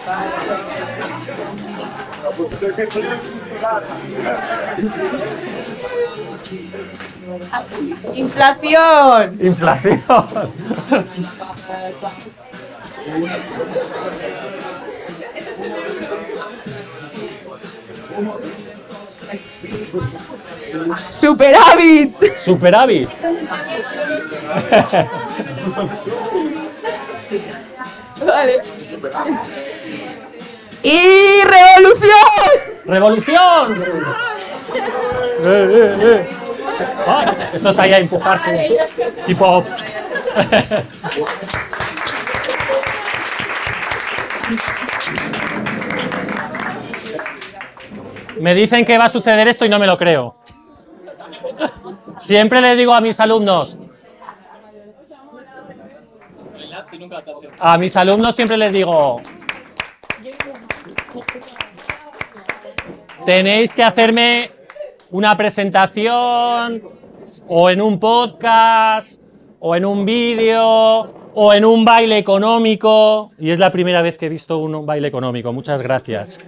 Inflación. Inflación. Superávit. Superávit. Vale. ¡Y revolución! ¡Revolución! Eh, eh, eh. eso es ahí a empujarse. Tipo... me dicen que va a suceder esto y no me lo creo. Siempre les digo a mis alumnos, A mis alumnos siempre les digo, tenéis que hacerme una presentación o en un podcast o en un vídeo o en un baile económico. Y es la primera vez que he visto un baile económico. Muchas gracias.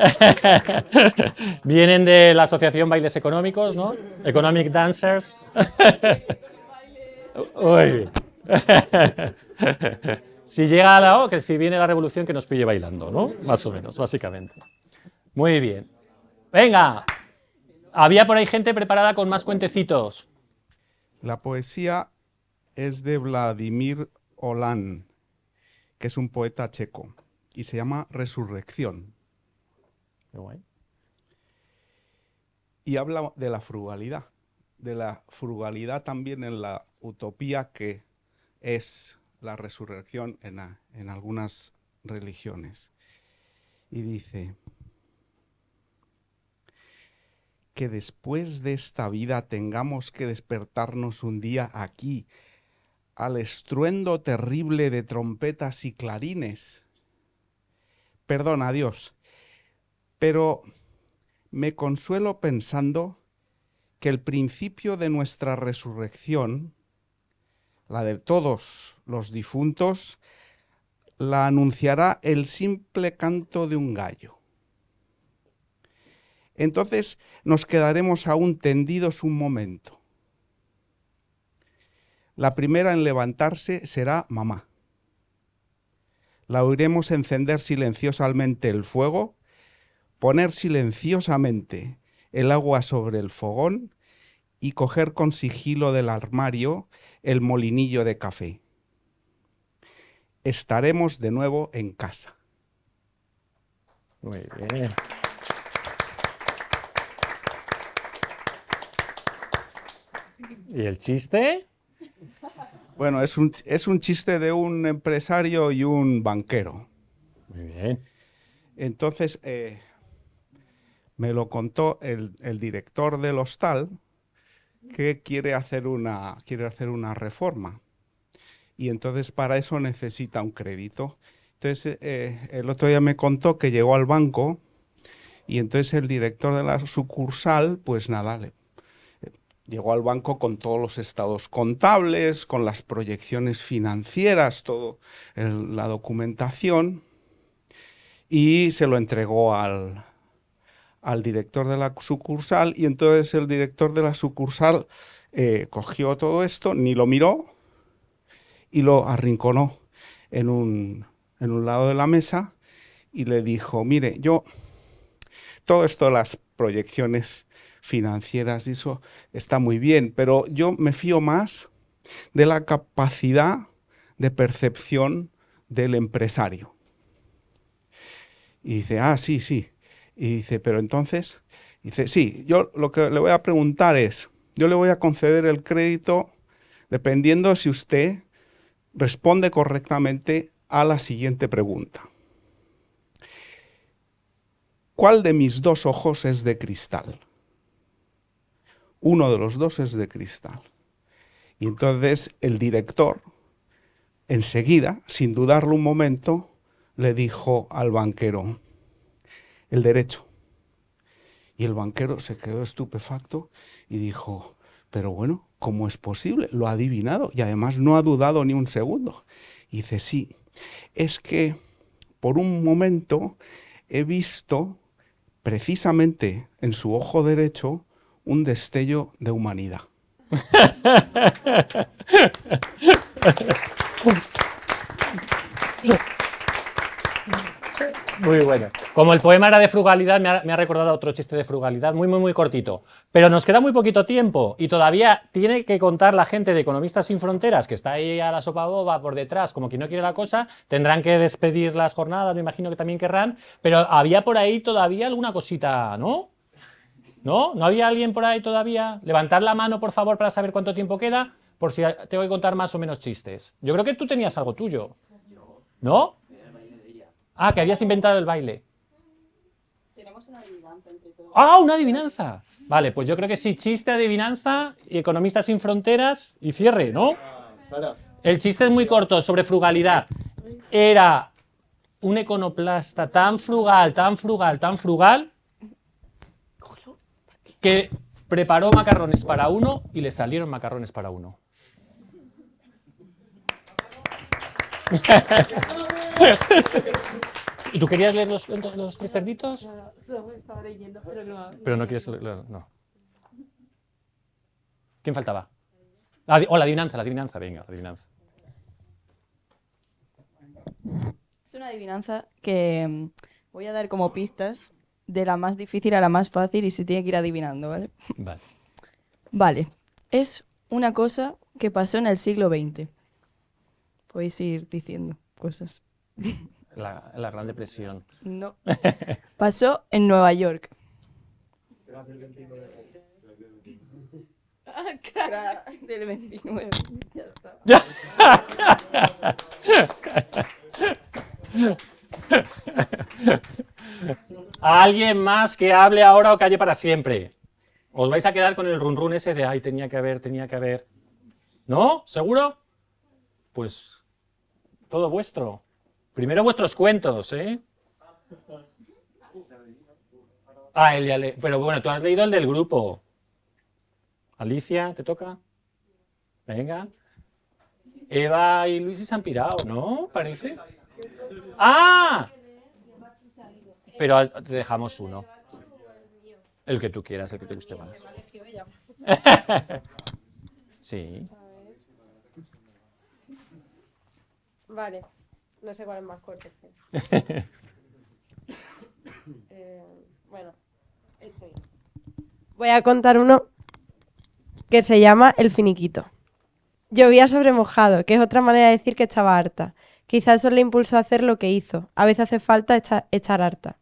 Vienen de la Asociación Bailes Económicos, ¿no? Economic Dancers. si llega a la O, que si viene la revolución, que nos pille bailando, ¿no? Más o menos, básicamente. Muy bien. Venga. Había por ahí gente preparada con más cuentecitos. La poesía es de Vladimir Olan, que es un poeta checo, y se llama Resurrección. Y habla de la frugalidad, de la frugalidad también en la utopía que es la resurrección en, en algunas religiones. Y dice que después de esta vida tengamos que despertarnos un día aquí al estruendo terrible de trompetas y clarines. Perdona, Dios, pero me consuelo pensando que el principio de nuestra resurrección, la de todos los difuntos, la anunciará el simple canto de un gallo. Entonces nos quedaremos aún tendidos un momento. La primera en levantarse será mamá. La oiremos encender silenciosamente el fuego poner silenciosamente el agua sobre el fogón y coger con sigilo del armario el molinillo de café. Estaremos de nuevo en casa. Muy bien. ¿Y el chiste? Bueno, es un, chiste de un empresario y un banquero. Muy bien. Entonces, eh, me lo contó el, director del hostal que quiere hacer, una, quiere hacer una reforma. Y entonces para eso necesita un crédito. Entonces eh, el otro día me contó que llegó al banco y entonces el director de la sucursal, pues nada, llegó al banco con todos los estados contables, con las proyecciones financieras, toda la documentación y se lo entregó al, al director de la sucursal y entonces el director de la sucursal eh, cogió todo esto, ni lo miró y lo arrinconó en un, en un lado de la mesa y le dijo, mire, yo, todo esto de las proyecciones financieras y eso está muy bien, pero yo me fío más de la capacidad de percepción del empresario. Y dice, ah, sí, sí, y dice, pero entonces, dice, sí, yo lo que le voy a preguntar es, yo le voy a conceder el crédito dependiendo si usted responde correctamente a la siguiente pregunta. ¿Cuál de mis dos ojos es de cristal? Uno de los dos es de cristal. Y entonces el director, enseguida, sin dudarlo un momento, le dijo al banquero, el derecho. Y el banquero se quedó estupefacto y dijo, pero bueno, ¿cómo es posible? Lo ha adivinado y además no ha dudado ni un segundo. dice, sí, es que por un momento he visto precisamente en su ojo derecho un destello de humanidad. Muy bueno. Como el poema era de frugalidad, me ha, recordado otro chiste de frugalidad, muy, muy, muy cortito. Pero nos queda muy poquito tiempo y todavía tiene que contar la gente de Economistas sin Fronteras, que está ahí a la sopa boba por detrás, como quien no quiere la cosa. Tendrán que despedir las jornadas, me imagino que también querrán. Pero había por ahí todavía alguna cosita, ¿no? ¿No? ¿No había alguien por ahí todavía? Levantar la mano, por favor, para saber cuánto tiempo queda, por si tengo que contar más o menos chistes. Yo creo que tú tenías algo tuyo. ¿No? Ah, que habías inventado el baile. Tenemos una adivinanza entre todos. ¡Ah, una adivinanza! Vale, pues yo creo que sí, chiste, adivinanza, y economistas sin fronteras y cierre, ¿no? Ah, el chiste es muy corto, sobre frugalidad. Era un econoplasta tan frugal, tan frugal, tan frugal, que preparó macarrones para uno y le salieron macarrones para uno. ¿Y tú querías leer los, los tres cerditos? No, no, estaba leyendo, pero no. Pero no leerlo, no. ¿Quién faltaba? O oh, la adivinanza, la adivinanza, venga, la adivinanza. Es una adivinanza que mm, voy a dar como pistas de la más difícil a la más fácil y se tiene que ir adivinando, ¿vale? Vale. Vale. Es una cosa que pasó en el siglo XX. Podéis ir diciendo cosas. la, Gran Depresión. No. Pasó en Nueva York. Alguien más que hable ahora o calle para siempre. Os vais a quedar con el run run ese de ay, tenía que haber, tenía que haber. ¿No? ¿Seguro? Pues todo vuestro. Primero vuestros cuentos, ¿eh? Ah, él ya Pero bueno, tú has leído el del grupo. Alicia, ¿te toca? Venga. Eva y Luis se han pirado, ¿no? Parece. ¡Ah! Pero te dejamos uno. El que tú quieras, el que te guste más. Sí. Vale. No sé cuál es más corto. Eh, bueno, Voy a contar uno que se llama El Finiquito. Llovía sobre mojado, que es otra manera de decir que estaba harta. Quizás eso le impulsó a hacer lo que hizo. A veces hace falta echar harta.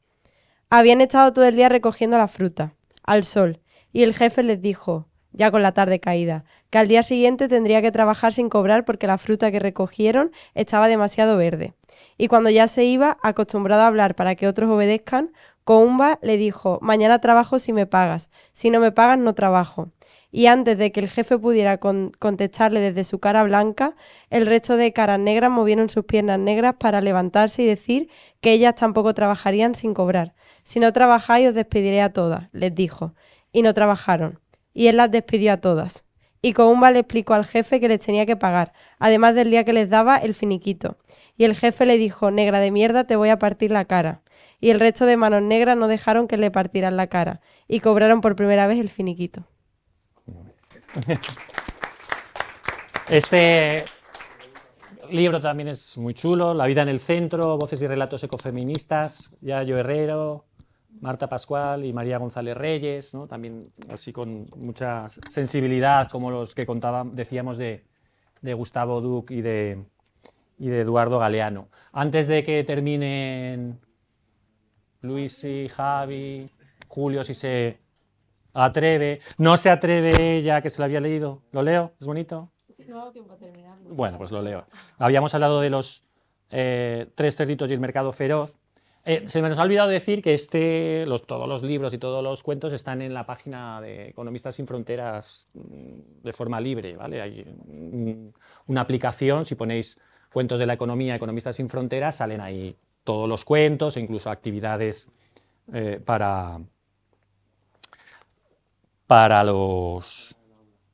Habían estado todo el día recogiendo la fruta, al sol, y el jefe les dijo, ya con la tarde caída, que al día siguiente tendría que trabajar sin cobrar porque la fruta que recogieron estaba demasiado verde. Y cuando ya se iba, acostumbrado a hablar para que otros obedezcan, Coumba le dijo, mañana trabajo si me pagas, si no me pagas no trabajo. Y antes de que el jefe pudiera contestarle desde su cara blanca, el resto de caras negras movieron sus piernas negras para levantarse y decir que ellas tampoco trabajarían sin cobrar. Si no trabajáis os despediré a todas, les dijo. Y no trabajaron y él las despidió a todas. Y Coumba le explicó al jefe que les tenía que pagar, además del día que les daba el finiquito. Y el jefe le dijo, negra de mierda, te voy a partir la cara. Y el resto de manos negras no dejaron que le partieran la cara, y cobraron por primera vez el finiquito. Este libro también es muy chulo, La vida en el centro, voces y relatos ecofeministas, Yayo Herrero, Marta Pascual y María González Reyes, también así con mucha sensibilidad, como los que contaban, decíamos de, Gustavo Duque y de, Eduardo Galeano. Antes de que terminen Luis y Javi, Julio, si se atreve, no se atreve ella que se lo había leído. ¿Lo leo? ¿Es bonito? Sí, no, tiempo a terminar. Bueno, pues lo leo. Habíamos hablado de los eh, tres cerditos y el mercado feroz. Eh, se me nos ha olvidado decir que este, todos los libros y todos los cuentos están en la página de Economistas sin Fronteras mm, de forma libre. ¿vale? Hay mm, una aplicación, si ponéis cuentos de la economía, Economistas sin Fronteras, salen ahí todos los cuentos e incluso actividades eh, para, para los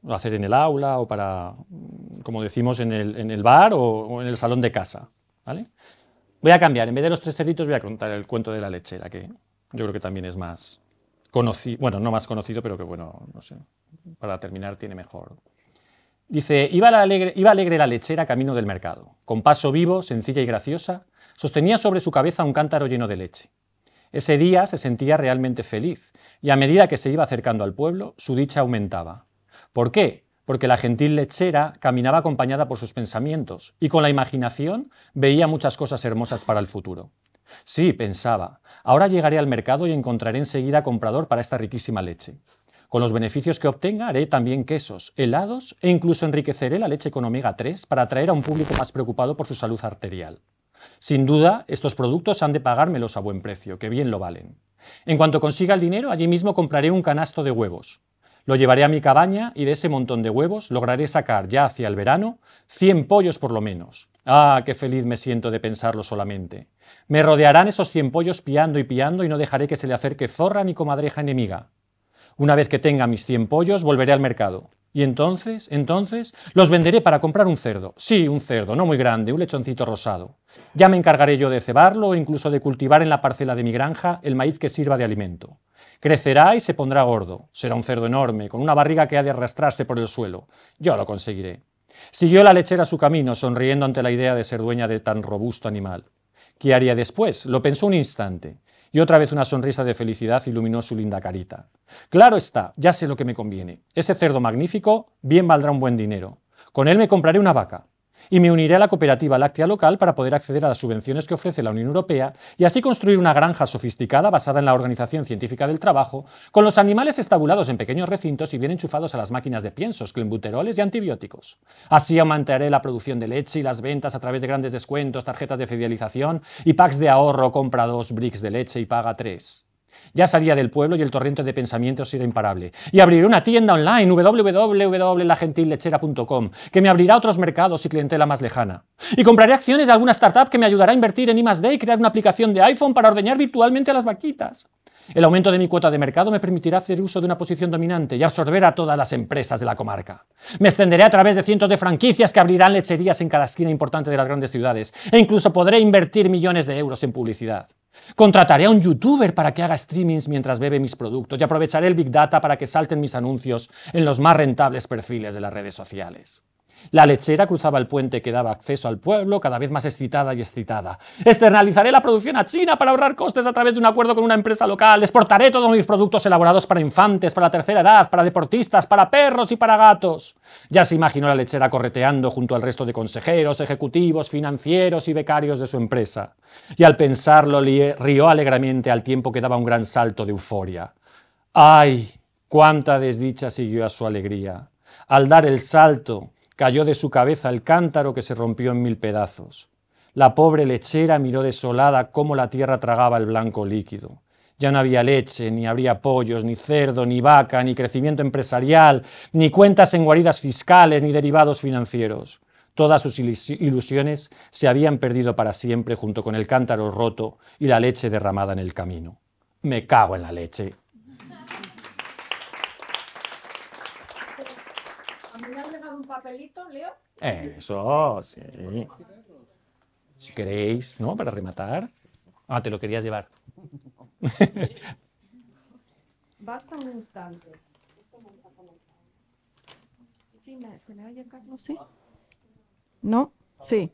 hacer en el aula o para, mm, como decimos, en el, bar o, en el salón de casa. ¿vale? Voy a cambiar, en vez de los tres cerditos voy a contar el cuento de la lechera, que yo creo que también es más conocido, bueno, no más conocido, pero que bueno, no sé, para terminar tiene mejor. Dice, iba alegre, iba alegre la lechera camino del mercado, con paso vivo, sencilla y graciosa, sostenía sobre su cabeza un cántaro lleno de leche. Ese día se sentía realmente feliz, y a medida que se iba acercando al pueblo, su dicha aumentaba. ¿Por qué? porque la gentil lechera caminaba acompañada por sus pensamientos y con la imaginación veía muchas cosas hermosas para el futuro. Sí, pensaba, ahora llegaré al mercado y encontraré enseguida comprador para esta riquísima leche. Con los beneficios que obtenga haré también quesos, helados e incluso enriqueceré la leche con omega 3 para atraer a un público más preocupado por su salud arterial. Sin duda, estos productos han de pagármelos a buen precio, que bien lo valen. En cuanto consiga el dinero, allí mismo compraré un canasto de huevos. Lo llevaré a mi cabaña y de ese montón de huevos lograré sacar ya hacia el verano 100 pollos por lo menos. Ah, qué feliz me siento de pensarlo solamente. Me rodearán esos 100 pollos piando y piando y no dejaré que se le acerque zorra ni comadreja enemiga. Una vez que tenga mis 100 pollos, volveré al mercado. Y entonces, entonces, los venderé para comprar un cerdo. Sí, un cerdo, no muy grande, un lechoncito rosado. Ya me encargaré yo de cebarlo o incluso de cultivar en la parcela de mi granja el maíz que sirva de alimento. Crecerá y se pondrá gordo. Será un cerdo enorme, con una barriga que ha de arrastrarse por el suelo. Yo lo conseguiré. Siguió la lechera su camino, sonriendo ante la idea de ser dueña de tan robusto animal. ¿Qué haría después? Lo pensó un instante, y otra vez una sonrisa de felicidad iluminó su linda carita. Claro está, ya sé lo que me conviene. Ese cerdo magnífico bien valdrá un buen dinero. Con él me compraré una vaca y me uniré a la cooperativa láctea local para poder acceder a las subvenciones que ofrece la Unión Europea y así construir una granja sofisticada basada en la organización científica del trabajo, con los animales estabulados en pequeños recintos y bien enchufados a las máquinas de piensos, clenbuteroles y antibióticos. Así aumentaré la producción de leche y las ventas a través de grandes descuentos, tarjetas de fidelización y packs de ahorro compra dos bricks de leche y paga tres. Ya salía del pueblo y el torrente de pensamientos era imparable. Y abriré una tienda online, www.lagentilechera.com, que me abrirá otros mercados y clientela más lejana. Y compraré acciones de alguna startup que me ayudará a invertir en I+.D. y crear una aplicación de iPhone para ordeñar virtualmente a las vaquitas. El aumento de mi cuota de mercado me permitirá hacer uso de una posición dominante y absorber a todas las empresas de la comarca. Me extenderé a través de cientos de franquicias que abrirán lecherías en cada esquina importante de las grandes ciudades e incluso podré invertir millones de euros en publicidad. Contrataré a un youtuber para que haga streamings mientras bebe mis productos y aprovecharé el Big Data para que salten mis anuncios en los más rentables perfiles de las redes sociales. La lechera cruzaba el puente que daba acceso al pueblo, cada vez más excitada y excitada. Externalizaré la producción a China para ahorrar costes a través de un acuerdo con una empresa local. Exportaré todos mis productos elaborados para infantes, para la tercera edad, para deportistas, para perros y para gatos. Ya se imaginó la lechera correteando junto al resto de consejeros, ejecutivos, financieros y becarios de su empresa. Y al pensarlo, rió alegremente al tiempo que daba un gran salto de euforia. ¡Ay! Cuánta desdicha siguió a su alegría. Al dar el salto, Cayó de su cabeza el cántaro que se rompió en mil pedazos. La pobre lechera miró desolada cómo la tierra tragaba el blanco líquido. Ya no había leche, ni habría pollos, ni cerdo, ni vaca, ni crecimiento empresarial, ni cuentas en guaridas fiscales, ni derivados financieros. Todas sus ilusiones se habían perdido para siempre junto con el cántaro roto y la leche derramada en el camino. Me cago en la leche, Eso, sí. Si queréis, ¿no? Para rematar. Ah, te lo querías llevar. Basta un instante. Sí, ¿se me oye, Carlos? Sí. ¿No? Sí.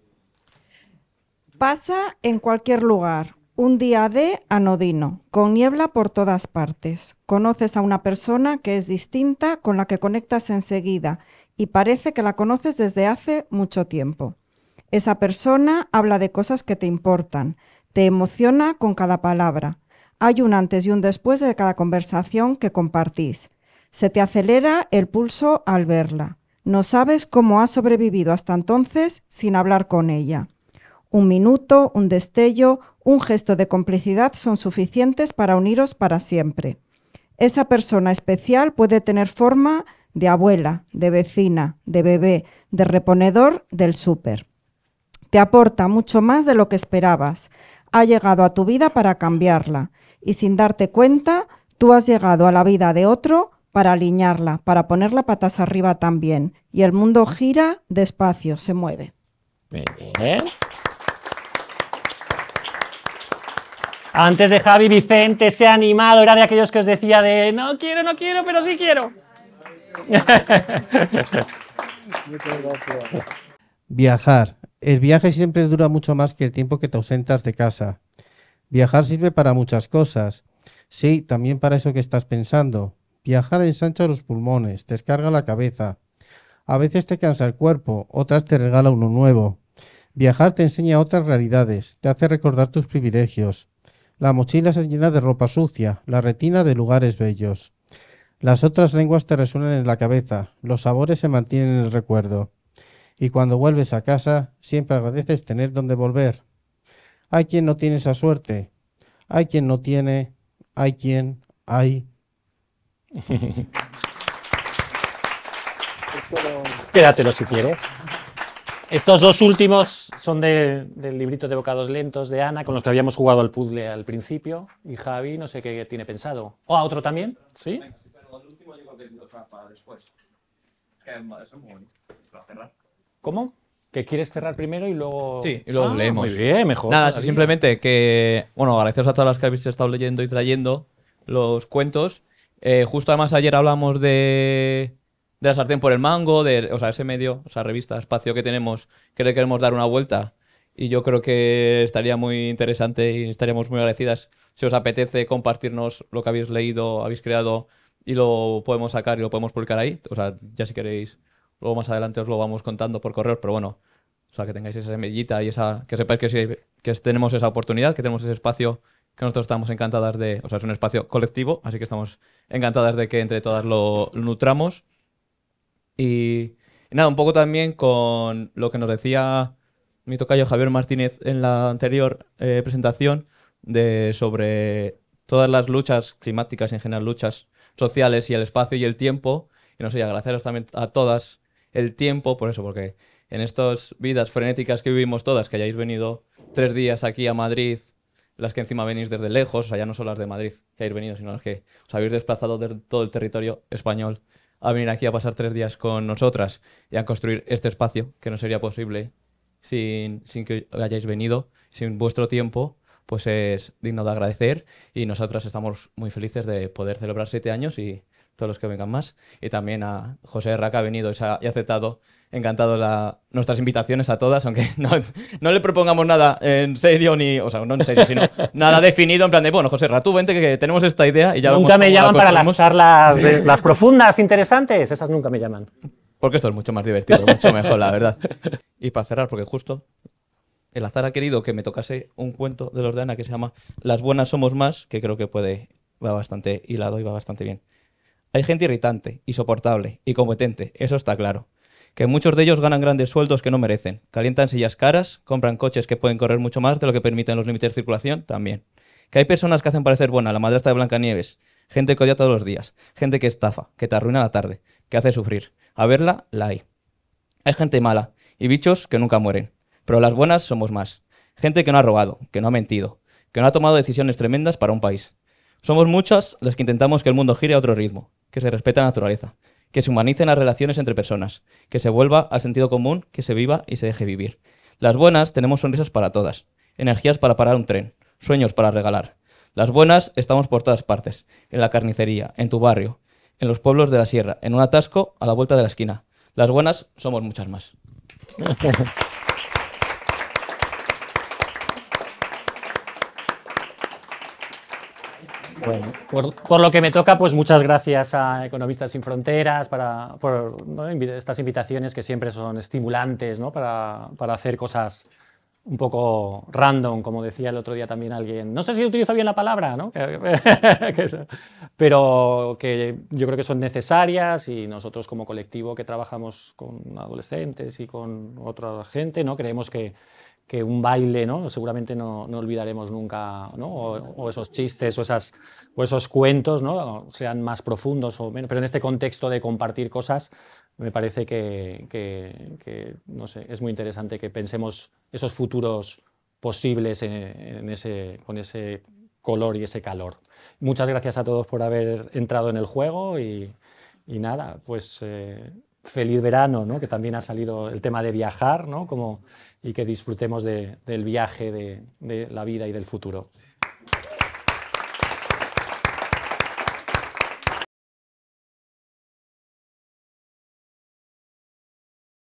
Pasa en cualquier lugar. Un día de anodino, con niebla por todas partes. Conoces a una persona que es distinta, con la que conectas enseguida y parece que la conoces desde hace mucho tiempo. Esa persona habla de cosas que te importan, te emociona con cada palabra. Hay un antes y un después de cada conversación que compartís. Se te acelera el pulso al verla. No sabes cómo has sobrevivido hasta entonces sin hablar con ella. Un minuto, un destello, un gesto de complicidad son suficientes para uniros para siempre. Esa persona especial puede tener forma de abuela, de vecina, de bebé, de reponedor, del súper. Te aporta mucho más de lo que esperabas. Ha llegado a tu vida para cambiarla y sin darte cuenta, tú has llegado a la vida de otro para alinearla, para ponerla patas arriba también. Y el mundo gira despacio, se mueve. Antes de Javi Vicente se ha animado, era de aquellos que os decía de no quiero, no quiero, pero sí quiero. Viajar. El viaje siempre dura mucho más que el tiempo que te ausentas de casa. Viajar sirve para muchas cosas. Sí, también para eso que estás pensando. Viajar ensancha los pulmones, descarga la cabeza. A veces te cansa el cuerpo, otras te regala uno nuevo. Viajar te enseña otras realidades, te hace recordar tus privilegios. La mochila se llena de ropa sucia, la retina de lugares bellos. Las otras lenguas te resuenan en la cabeza, los sabores se mantienen en el recuerdo. Y cuando vuelves a casa, siempre agradeces tener donde volver. Hay quien no tiene esa suerte, hay quien no tiene, hay quien, hay. Quédatelo si quieres. Estos dos últimos son del librito de bocados lentos de Ana, con los que habíamos jugado al puzzle al principio. Y Javi, no sé qué tiene pensado. ¿O oh, a otro también? ¿Sí? después. ¿Cómo? Que quieres cerrar primero y luego. Sí, y luego ah, leemos. Muy bien, mejor. Nada, simplemente que. Bueno, agradeceros a todas las que habéis estado leyendo y trayendo los cuentos. Eh, justo además ayer hablamos de. De la sartén por el mango, de, o sea, ese medio, o sea, revista, espacio que tenemos, que le queremos dar una vuelta. Y yo creo que estaría muy interesante y estaríamos muy agradecidas si os apetece compartirnos lo que habéis leído, habéis creado y lo podemos sacar y lo podemos publicar ahí. O sea, ya si queréis, luego más adelante os lo vamos contando por correo, pero bueno, o sea, que tengáis esa semillita y esa, que sepáis que, tenemos esa oportunidad, que tenemos ese espacio que nosotros estamos encantadas de, o sea, es un espacio colectivo, así que estamos encantadas de que entre todas lo, nutramos. Y, nada, un poco también con lo que nos decía mi tocayo Javier Martínez en la anterior eh, presentación de sobre todas las luchas climáticas, en general luchas sociales y el espacio y el tiempo. Y no sé, agradeceros también a todas el tiempo, por eso, porque en estas vidas frenéticas que vivimos todas, que hayáis venido tres días aquí a Madrid, las que encima venís desde lejos, o sea, ya no son las de Madrid que habéis venido, sino las que os habéis desplazado de todo el territorio español a venir aquí a pasar tres días con nosotras y a construir este espacio que no sería posible sin, sin que hayáis venido, sin vuestro tiempo pues es digno de agradecer y nosotras estamos muy felices de poder celebrar siete años y todos los que vengan más. Y también a José Raca, ha venido y, ha, aceptado encantado nuestras invitaciones a todas, aunque no, le propongamos nada en serio, ni, o sea, no en serio, sino nada definido, en plan de, bueno, José tú vente que, tenemos esta idea y ya Nunca me llaman para las las profundas, interesantes, esas nunca me llaman. Porque esto es mucho más divertido, mucho mejor, la verdad. Y para cerrar, porque justo el azar ha querido que me tocase un cuento de los de Ana que se llama Las buenas somos más, que creo que puede, va bastante hilado y va bastante bien. Hay gente irritante, insoportable y competente, eso está claro. Que muchos de ellos ganan grandes sueldos que no merecen, calientan sillas caras, compran coches que pueden correr mucho más de lo que permiten los límites de circulación, también. Que hay personas que hacen parecer buena la madrastra de Blancanieves, gente que odia todos los días, gente que estafa, que te arruina la tarde, que hace sufrir. A verla, la hay. Hay gente mala y bichos que nunca mueren pero las buenas somos más. Gente que no ha robado, que no ha mentido, que no ha tomado decisiones tremendas para un país. Somos muchas las que intentamos que el mundo gire a otro ritmo, que se respete la naturaleza, que se humanicen las relaciones entre personas, que se vuelva al sentido común, que se viva y se deje vivir. Las buenas tenemos sonrisas para todas, energías para parar un tren, sueños para regalar. Las buenas estamos por todas partes, en la carnicería, en tu barrio, en los pueblos de la sierra, en un atasco a la vuelta de la esquina. Las buenas somos muchas más. Bueno, por, lo que me toca, pues muchas gracias a Economistas sin Fronteras para, por estas invitaciones que siempre son estimulantes ¿no? para, para, hacer cosas un poco random, como decía el otro día también alguien. No sé si utilizo bien la palabra, ¿no? pero que yo creo que son necesarias y nosotros como colectivo que trabajamos con adolescentes y con otra gente, ¿no? creemos que que un baile, ¿no? Seguramente no, olvidaremos nunca, O, esos chistes o, esas, o esos cuentos, Sean más profundos o menos. Pero en este contexto de compartir cosas, me parece que, no es muy interesante que pensemos esos futuros posibles en, ese, con ese color y ese calor. Muchas gracias a todos por haber entrado en el juego y, nada, pues... Eh, feliz verano, ¿no? que también ha salido el tema de viajar ¿no? Como, y que disfrutemos del viaje, de, de, la vida y del futuro.